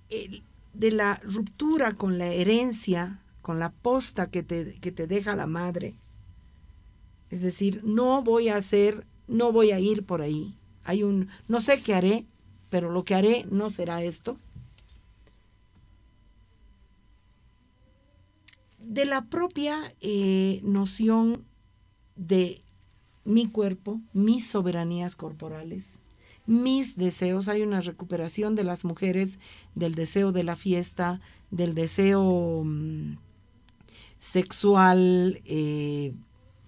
eh, de la ruptura con la herencia, con la posta que te, deja la madre. Es decir, no voy a hacer, no voy a ir por ahí. Hay un, no sé qué haré, pero lo que haré no será esto. De la propia eh, noción de mi cuerpo, mis soberanías corporales, mis deseos. Hay una recuperación de las mujeres del deseo de la fiesta, del deseo mm, sexual eh,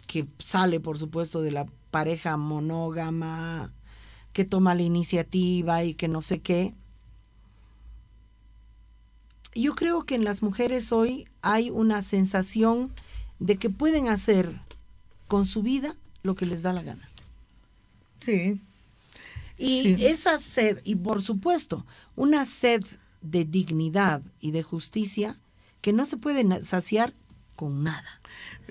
que sale, por supuesto, de la pareja monógama que toma la iniciativa y que no sé qué. Yo creo que en las mujeres hoy hay una sensación de que pueden hacer con su vida lo que les da la gana. Sí. Y esa sed, y por supuesto, una sed de dignidad y de justicia que no se puede saciar con nada.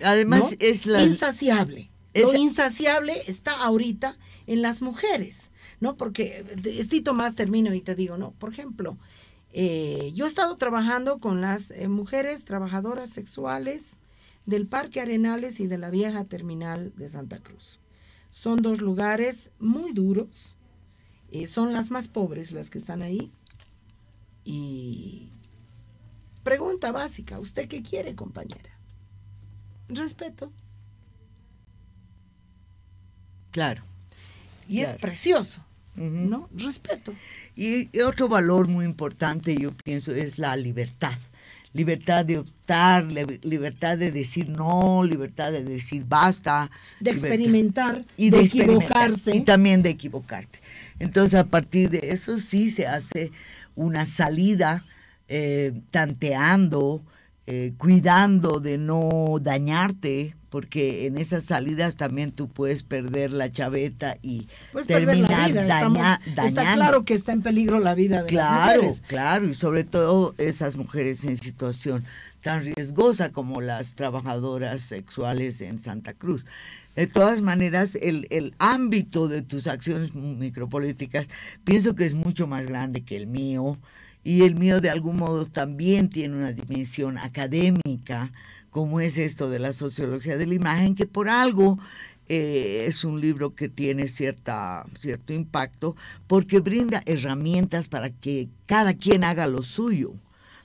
Además, es la... Insaciable. Es... Lo insaciable está ahorita en las mujeres, ¿no? Porque, estito más termino y te digo, ¿no? Por ejemplo, eh, yo he estado trabajando con las eh, mujeres trabajadoras sexuales del Parque Arenales y de la vieja terminal de Santa Cruz. Son dos lugares muy duros, eh, son las más pobres las que están ahí. Y pregunta básica, ¿usted qué quiere, compañera? Respeto. Claro. Y es precioso. ¿No? Respeto. y otro valor muy importante, yo pienso, es la libertad libertad de optar, libertad de decir no, libertad de decir basta. De experimentar y de, equivocarse. Y también de equivocarte. Entonces, a partir de eso sí se hace una salida eh, tanteando, eh, cuidando de no dañarte, porque en esas salidas también tú puedes perder la chaveta y terminar dañando. Está claro que está en peligro la vida de claro, mujeres. Claro, y sobre todo esas mujeres en situación tan riesgosa como las trabajadoras sexuales en Santa Cruz. De todas maneras, el, el, ámbito de tus acciones micropolíticas pienso que es mucho más grande que el mío y el mío de algún modo también tiene una dimensión académica como es esto de la sociología de la imagen, que por algo eh, es un libro que tiene cierta, cierto impacto, porque brinda herramientas para que cada quien haga lo suyo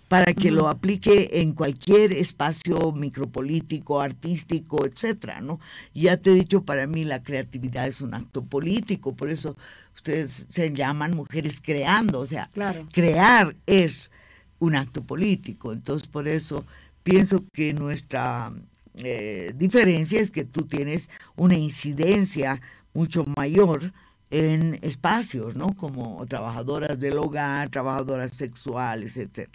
para que lo aplique en cualquier espacio micropolítico, artístico, etcétera, ¿no? Ya te he dicho, para mí la creatividad es un acto político, por eso ustedes se llaman mujeres creando, o sea, crear es un acto político, entonces por eso Pienso que nuestra eh, diferencia es que tú tienes una incidencia mucho mayor en espacios, ¿no? Como trabajadoras del hogar, trabajadoras sexuales, etc.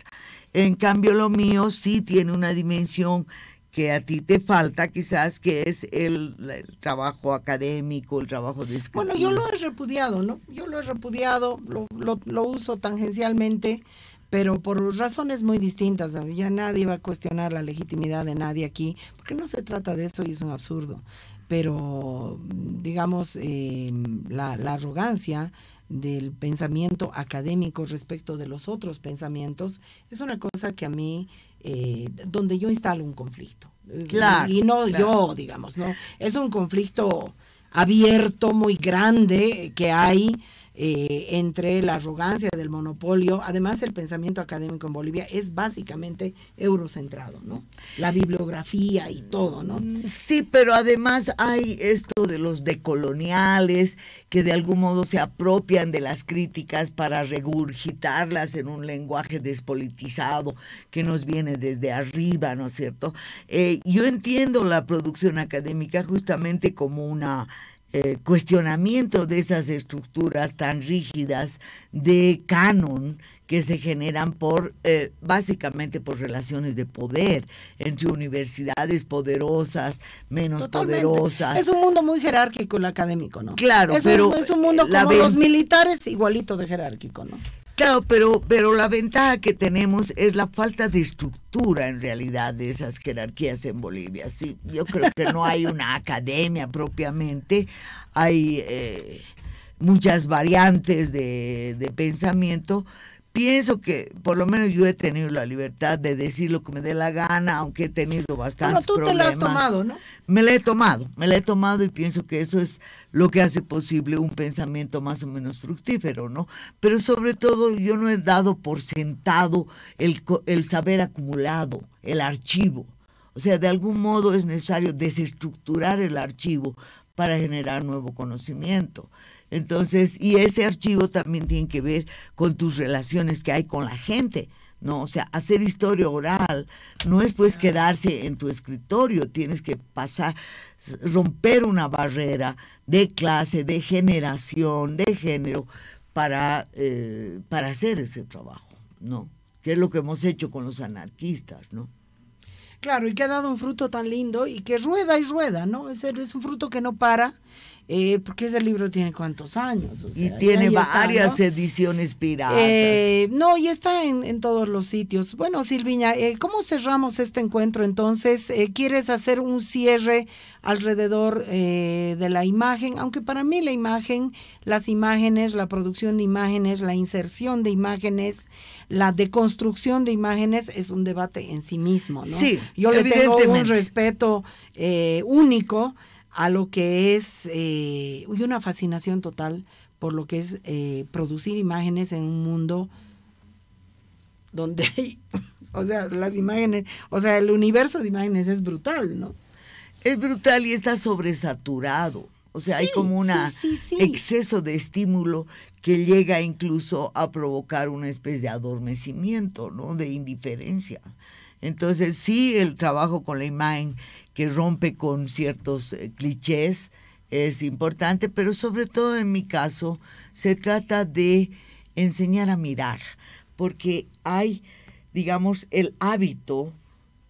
En cambio, lo mío sí tiene una dimensión que a ti te falta quizás, que es el, trabajo académico, el trabajo de... Escritura. Bueno, yo lo he repudiado, ¿no? Yo lo he repudiado, lo uso tangencialmente pero por razones muy distintas. Ya nadie va a cuestionar la legitimidad de nadie aquí, porque no se trata de eso y es un absurdo. Pero, digamos, eh, la, arrogancia del pensamiento académico respecto de los otros pensamientos es una cosa que a mí eh, donde yo instalo un conflicto y, no yo digamos no es un conflicto abierto muy grande eh, que hay eh, entre la arrogancia del monopolio. Además, el pensamiento académico en Bolivia es básicamente eurocentrado, ¿no? La bibliografía y todo, ¿no? Mm, sí, pero además hay esto de los decoloniales que de algún modo se apropian de las críticas para regurgitarlas en un lenguaje despolitizado que nos viene desde arriba, ¿no es cierto? Eh, yo entiendo la producción académica justamente como una eh, cuestionamiento de esas estructuras tan rígidas de canon que se generan por eh, básicamente por relaciones de poder entre universidades poderosas, menos poderosas. Es un mundo muy jerárquico el académico, ¿no? Claro, es pero un, es un mundo eh, como los militares igualito de jerárquico, ¿no? Claro, pero, pero la ventaja que tenemos es la falta de estructura en realidad de esas jerarquías en Bolivia. Sí, yo creo que no hay una academia propiamente, hay eh, muchas variantes de, de pensamiento, pienso que por lo menos yo he tenido la libertad de decir lo que me dé la gana, aunque he tenido bastante Pero tú te la has tomado, ¿no? Me la he tomado, me la he tomado y pienso que eso es lo que hace posible un pensamiento más o menos fructífero, ¿no? Pero sobre todo yo no he dado por sentado el, el saber acumulado, el archivo. O sea, de algún modo es necesario desestructurar el archivo para generar nuevo conocimiento. Entonces, y ese archivo también tiene que ver con tus relaciones que hay con la gente. ¿no? O sea, hacer historia oral no es pues quedarse en tu escritorio, tienes que pasar, romper una barrera de clase, de generación, de género, para, eh, para hacer ese trabajo, ¿no? Que es lo que hemos hecho con los anarquistas, ¿no? Claro, y que ha dado un fruto tan lindo y que rueda y rueda, ¿no? Es, es un fruto que no para eh, porque ese libro tiene cuántos años. y tiene varias ediciones piratas. Eh, no, y está en, todos los sitios. Bueno, Silviña, eh, ¿cómo cerramos este encuentro entonces? Eh, ¿Quieres hacer un cierre alrededor eh, de la imagen? Aunque para mí la imagen, las imágenes, la producción de imágenes, la inserción de imágenes, la deconstrucción de imágenes es un debate en sí mismo, ¿no? yo le tengo un respeto único a lo que es eh, una fascinación total por lo que es eh, producir imágenes en un mundo donde hay, o sea, las imágenes, o sea, el universo de imágenes es brutal, ¿no? Es brutal y está sobresaturado. O sea, hay como un exceso de estímulo que llega incluso a provocar una especie de adormecimiento, ¿no? De indiferencia. Entonces, sí, el trabajo con la imagen que rompe con ciertos eh, clichés, es importante, pero sobre todo en mi caso se trata de enseñar a mirar, porque hay, digamos, el hábito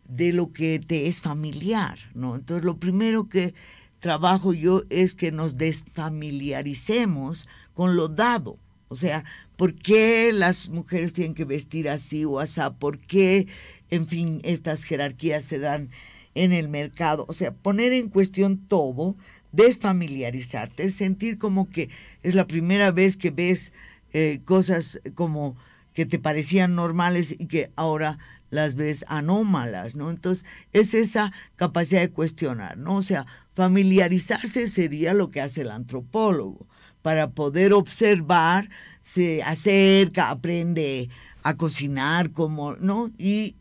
de lo que te es familiar, ¿no? Entonces, lo primero que trabajo yo es que nos desfamiliaricemos con lo dado, o sea, ¿por qué las mujeres tienen que vestir así o asá? ¿Por qué, en fin, estas jerarquías se dan? en el mercado, o sea, poner en cuestión todo, desfamiliarizarte, sentir como que es la primera vez que ves eh, cosas como que te parecían normales y que ahora las ves anómalas, ¿no? Entonces, es esa capacidad de cuestionar, ¿no? O sea, familiarizarse sería lo que hace el antropólogo, para poder observar, se acerca, aprende a cocinar, como, ¿no? Y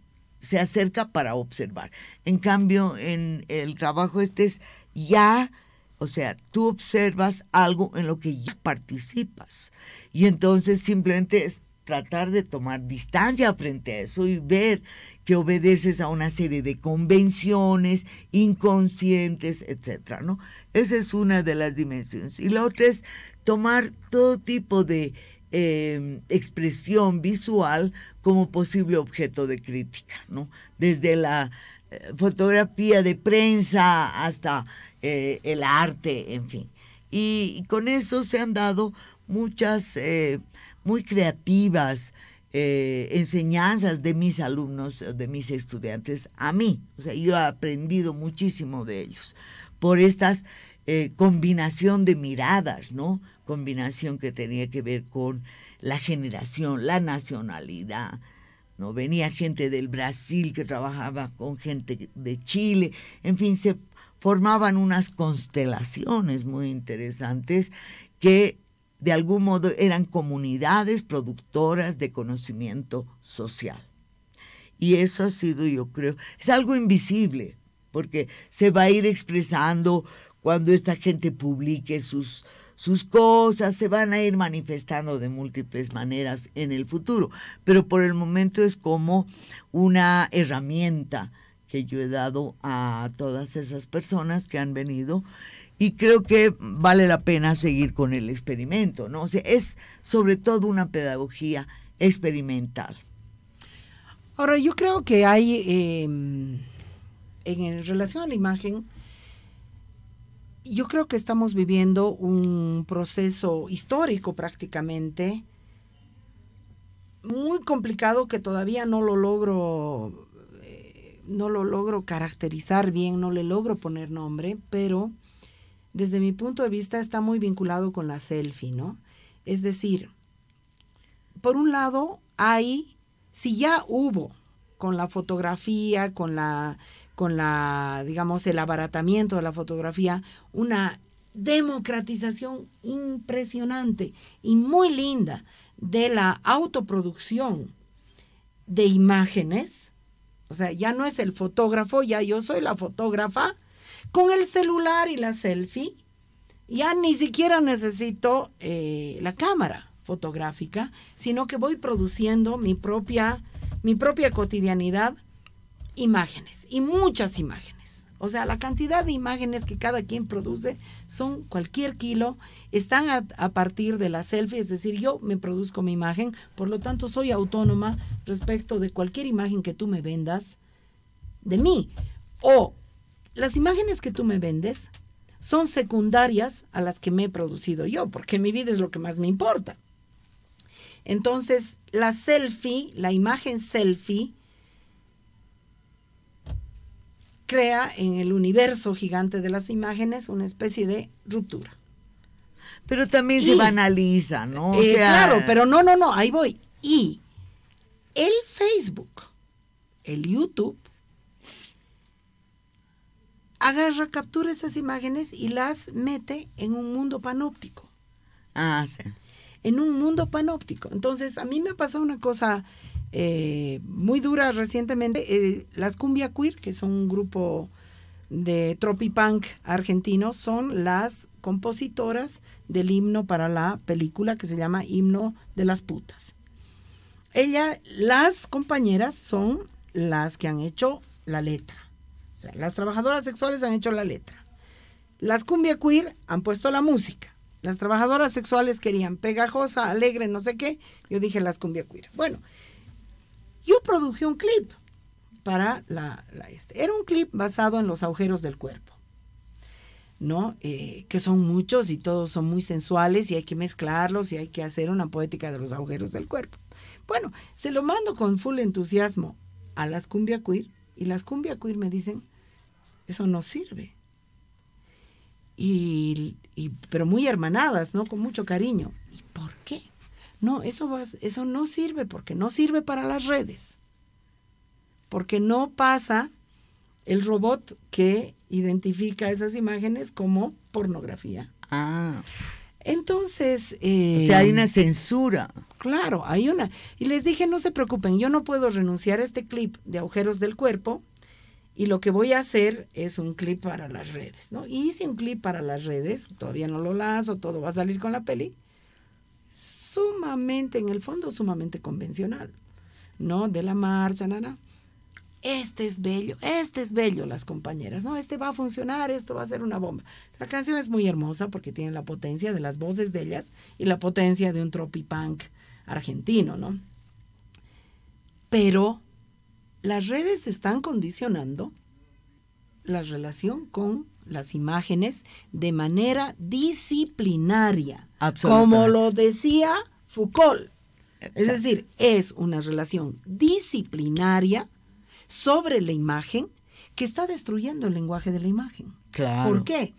se acerca para observar. En cambio, en el trabajo este es ya, o sea, tú observas algo en lo que ya participas. Y entonces simplemente es tratar de tomar distancia frente a eso y ver que obedeces a una serie de convenciones inconscientes, etcétera, ¿no? Esa es una de las dimensiones. Y la otra es tomar todo tipo de Em, expresión visual como posible objeto de crítica, ¿no? Desde la eh, fotografía de prensa hasta eh, el arte, en fin. Y, con eso se han dado muchas eh, muy creativas enseñanzas de mis alumnos, de mis estudiantes, a mí. O sea, yo he aprendido muchísimo de ellos por estas combinación de miradas, ¿no? combinación que tenía que ver con la generación, la nacionalidad. ¿no? Venía gente del Brasil que trabajaba con gente de Chile, en fin, se formaban unas constelaciones muy interesantes que de algún modo eran comunidades productoras de conocimiento social. Y eso ha sido, yo creo, es algo invisible, porque se va a ir expresando cuando esta gente publique sus, sus cosas, se van a ir manifestando de múltiples maneras en el futuro, pero por el momento es como una herramienta que yo he dado a todas esas personas que han venido y creo que vale la pena seguir con el experimento, ¿no? O es sobre todo una pedagogía experimental. Ahora, yo creo que hay, em, en relación a la imagen, yo creo que estamos viviendo un proceso histórico prácticamente, muy complicado que todavía no lo logro eh, no lo logro caracterizar bien, no le logro poner nombre, pero desde mi punto de vista está muy vinculado con la selfie, ¿no? Es decir, por un lado hay, si ya hubo con la fotografía, con la con la, digamos, el abaratamiento de la fotografía, una democratización impresionante y muy linda de la autoproducción de imágenes. O sea, ya no es el fotógrafo, ya yo soy la fotógrafa, con el celular y la selfie. Ya ni siquiera necesito eh, la cámara fotográfica, sino que voy produciendo mi propia, mi propia cotidianidad imágenes y muchas imágenes. O sea, la cantidad de imágenes que cada quien produce son cualquier kilo, están a, partir de la selfie, es decir, yo me produzco mi imagen, por lo tanto soy autónoma respecto de cualquier imagen que tú me vendas de mí. O las imágenes que tú me vendes son secundarias a las que me he producido yo, porque mi vida es lo que más me importa. Entonces, la selfie, la imagen selfie, crea en el universo gigante de las imágenes una especie de ruptura. Pero también se banaliza, ¿no? Eh, claro, pero no, no, no, ahí voy. Y el Facebook, el YouTube, agarra, captura esas imágenes y las mete en un mundo panóptico. Ah, sí. En un mundo panóptico. Entonces, a mí me ha pasado una cosa eh, muy duras recientemente. Eh, las Cumbia Queer, que son un grupo de punk argentino, son las compositoras del himno para la película que se llama Himno de las Putas. Ella, las compañeras son las que han hecho la letra. O sea, las trabajadoras sexuales han hecho la letra. Las cumbia queer han puesto la música. Las trabajadoras sexuales querían pegajosa, alegre, no sé qué. Yo dije las cumbia queer. Bueno, yo produje un clip para la, este. Era un clip basado en los agujeros del cuerpo, ¿no? Eh, que son muchos y todos son muy sensuales y hay que mezclarlos y hay que hacer una poética de los agujeros del cuerpo. Bueno, se lo mando con full entusiasmo a las cumbia queer y las cumbia queer me dicen, eso no sirve. Y, pero muy hermanadas, ¿no? Con mucho cariño. No, eso, va, eso no sirve porque no sirve para las redes. Porque no pasa el robot que identifica esas imágenes como pornografía. Ah. Entonces... Eh, o sea, hay una censura. Claro, hay una. Y les dije, no se preocupen, yo no puedo renunciar a este clip de agujeros del cuerpo y lo que voy a hacer es un clip para las redes, ¿no? Y hice un clip para las redes, todavía no lo lazo, todo va a salir con la peli sumamente, en el fondo, sumamente convencional, ¿no? De la marcha, nana. Este es bello, este es bello, las compañeras, ¿no? Este va a funcionar, esto va a ser una bomba. La canción es muy hermosa porque tiene la potencia de las voces de ellas y la potencia de un punk argentino, ¿no? Pero las redes están condicionando la relación con las imágenes de manera disciplinaria, como lo decía Foucault. Es decir, es una relación disciplinaria sobre la imagen que está destruyendo el lenguaje de la imagen. ¿Por qué?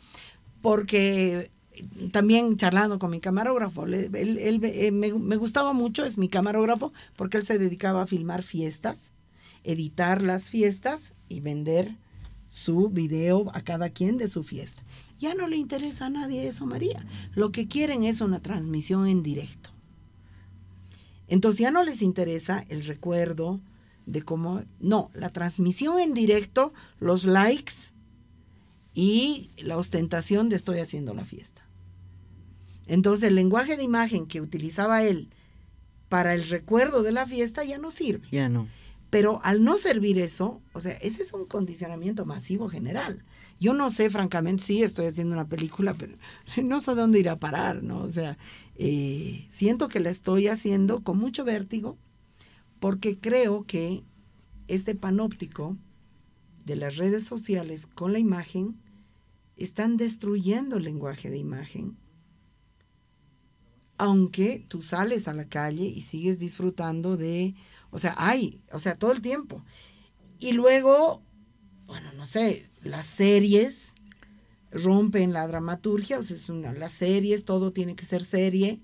Porque eh, también charlando con mi camarógrafo, él, eh, me, gustaba mucho, es mi camarógrafo, porque él se dedicaba a filmar fiestas, editar las fiestas y vender su video a cada quien de su fiesta. Ya no le interesa a nadie eso, María. Lo que quieren es una transmisión en directo. Entonces ya no les interesa el recuerdo de cómo... No, la transmisión en directo, los likes y la ostentación de estoy haciendo la fiesta. Entonces el lenguaje de imagen que utilizaba él para el recuerdo de la fiesta ya no sirve. Ya no. Pero al no servir eso, o sea, ese es un condicionamiento masivo general. Yo no sé, francamente, sí estoy haciendo una película, pero no sé dónde ir a parar, ¿no? O sea, eh, siento que la estoy haciendo con mucho vértigo, porque creo que este panóptico de las redes sociales con la imagen están destruyendo el lenguaje de imagen. Aunque tú sales a la calle y sigues disfrutando de o sea, hay, o sea, todo el tiempo. Y luego, bueno, no sé, las series rompen la dramaturgia, o sea, es una, las series, todo tiene que ser serie.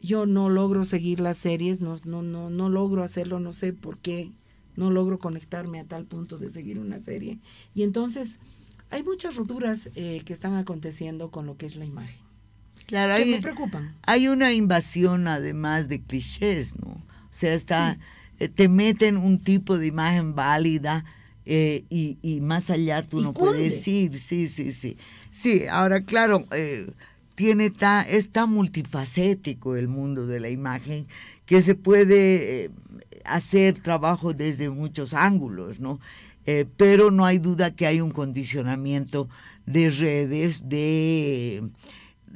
Yo no logro seguir las series, no, no, no, no logro hacerlo, no sé por qué, no logro conectarme a tal punto de seguir una serie. Y entonces, hay muchas rupturas eh, que están aconteciendo con lo que es la imagen. Claro, que me preocupan. Hay una invasión además de clichés, ¿no? O sea, está, eh, te meten un tipo de imagen válida eh, y, más allá tú no puedes ir. Sí, sí, sí. Sí, ahora claro, eh, tiene es tan multifacético el mundo de la imagen que se puede hacer trabajo desde muchos ángulos, ¿no? pero no hay duda que hay un condicionamiento de redes, de...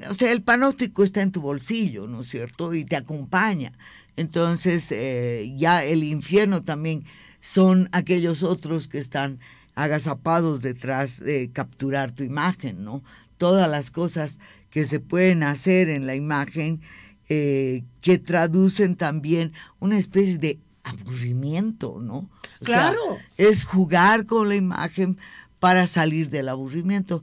O sea, el panóptico está en tu bolsillo, ¿no es cierto? Y te acompaña. Entonces, eh, ya el infierno también son aquellos otros que están agazapados detrás de capturar tu imagen, ¿no? Todas las cosas que se pueden hacer en la imagen eh, que traducen también una especie de aburrimiento, ¿no? claro. es jugar con la imagen para salir del aburrimiento.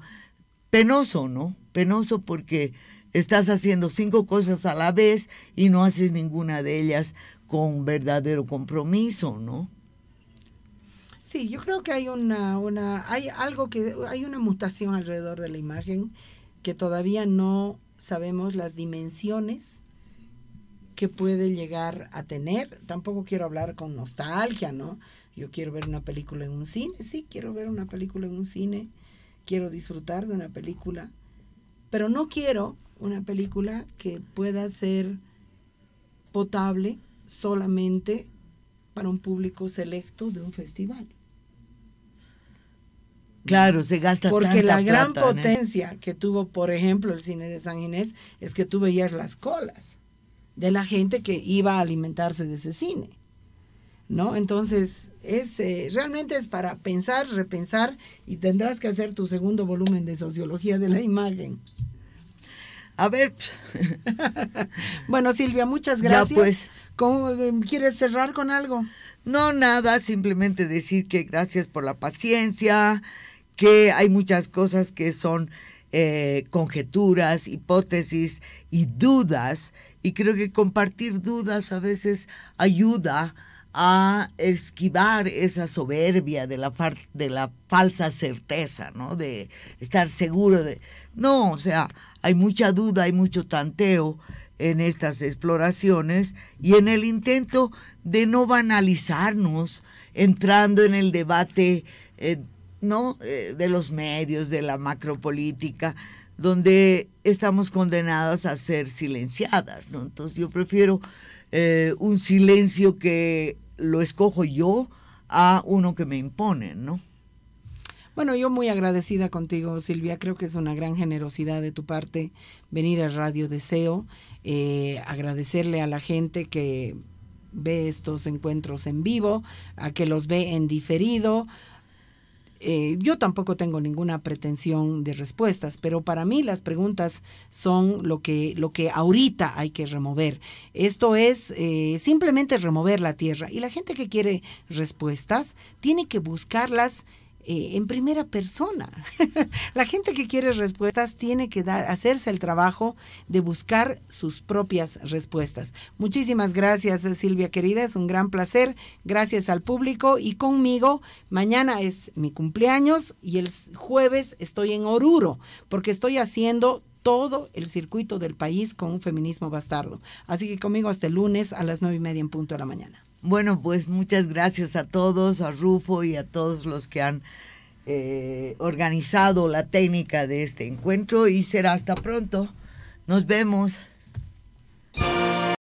Penoso, ¿no? Penoso porque Estás haciendo cinco cosas a la vez y no haces ninguna de ellas con verdadero compromiso, ¿no? Sí, yo creo que hay una, una, hay algo que, hay una mutación alrededor de la imagen que todavía no sabemos las dimensiones que puede llegar a tener. Tampoco quiero hablar con nostalgia, ¿no? Yo quiero ver una película en un cine, sí, quiero ver una película en un cine, quiero disfrutar de una película, pero no quiero una película que pueda ser potable solamente para un público selecto de un festival. Claro, se gasta Porque la gran potencia que tuvo, por ejemplo, el cine de San Ginés es que tú veías las colas de la gente que iba a alimentarse de ese cine. ¿No? Entonces, es, eh, realmente es para pensar, repensar y tendrás que hacer tu segundo volumen de sociología de la imagen. A ver. bueno, Silvia, muchas gracias. Pues. Eh, ¿Quieres cerrar con algo? No, nada, simplemente decir que gracias por la paciencia, que hay muchas cosas que son eh, conjeturas, hipótesis y dudas, y creo que compartir dudas a veces ayuda a esquivar esa soberbia de la, de la falsa certeza, ¿no? De estar seguro de... No, o sea, hay mucha duda, hay mucho tanteo en estas exploraciones y en el intento de no banalizarnos entrando en el debate eh, ¿no? Eh, de los medios, de la macropolítica, donde estamos condenadas a ser silenciadas. Entonces yo prefiero eh, un silencio que lo escojo yo a uno que me imponen, ¿no? Bueno, yo muy agradecida contigo, Silvia. Creo que es una gran generosidad de tu parte venir a Radio Deseo, eh, agradecerle a la gente que ve estos encuentros en vivo, a que los ve en diferido, eh, yo tampoco tengo ninguna pretensión de respuestas, pero para mí las preguntas son lo que, lo que ahorita hay que remover. Esto es eh, simplemente remover la tierra. Y la gente que quiere respuestas tiene que buscarlas eh, en primera persona. la gente que quiere respuestas tiene que hacerse el trabajo de buscar sus propias respuestas. Muchísimas gracias Silvia querida, es un gran placer. Gracias al público y conmigo. Mañana es mi cumpleaños y el jueves estoy en Oruro porque estoy haciendo todo el circuito del país con un feminismo bastardo. Así que conmigo hasta el lunes a las nueve y media en punto de la mañana. Bueno, pues muchas gracias a todos, a Rufo y a todos los que han eh, organizado la técnica de este encuentro y será hasta pronto. Nos vemos.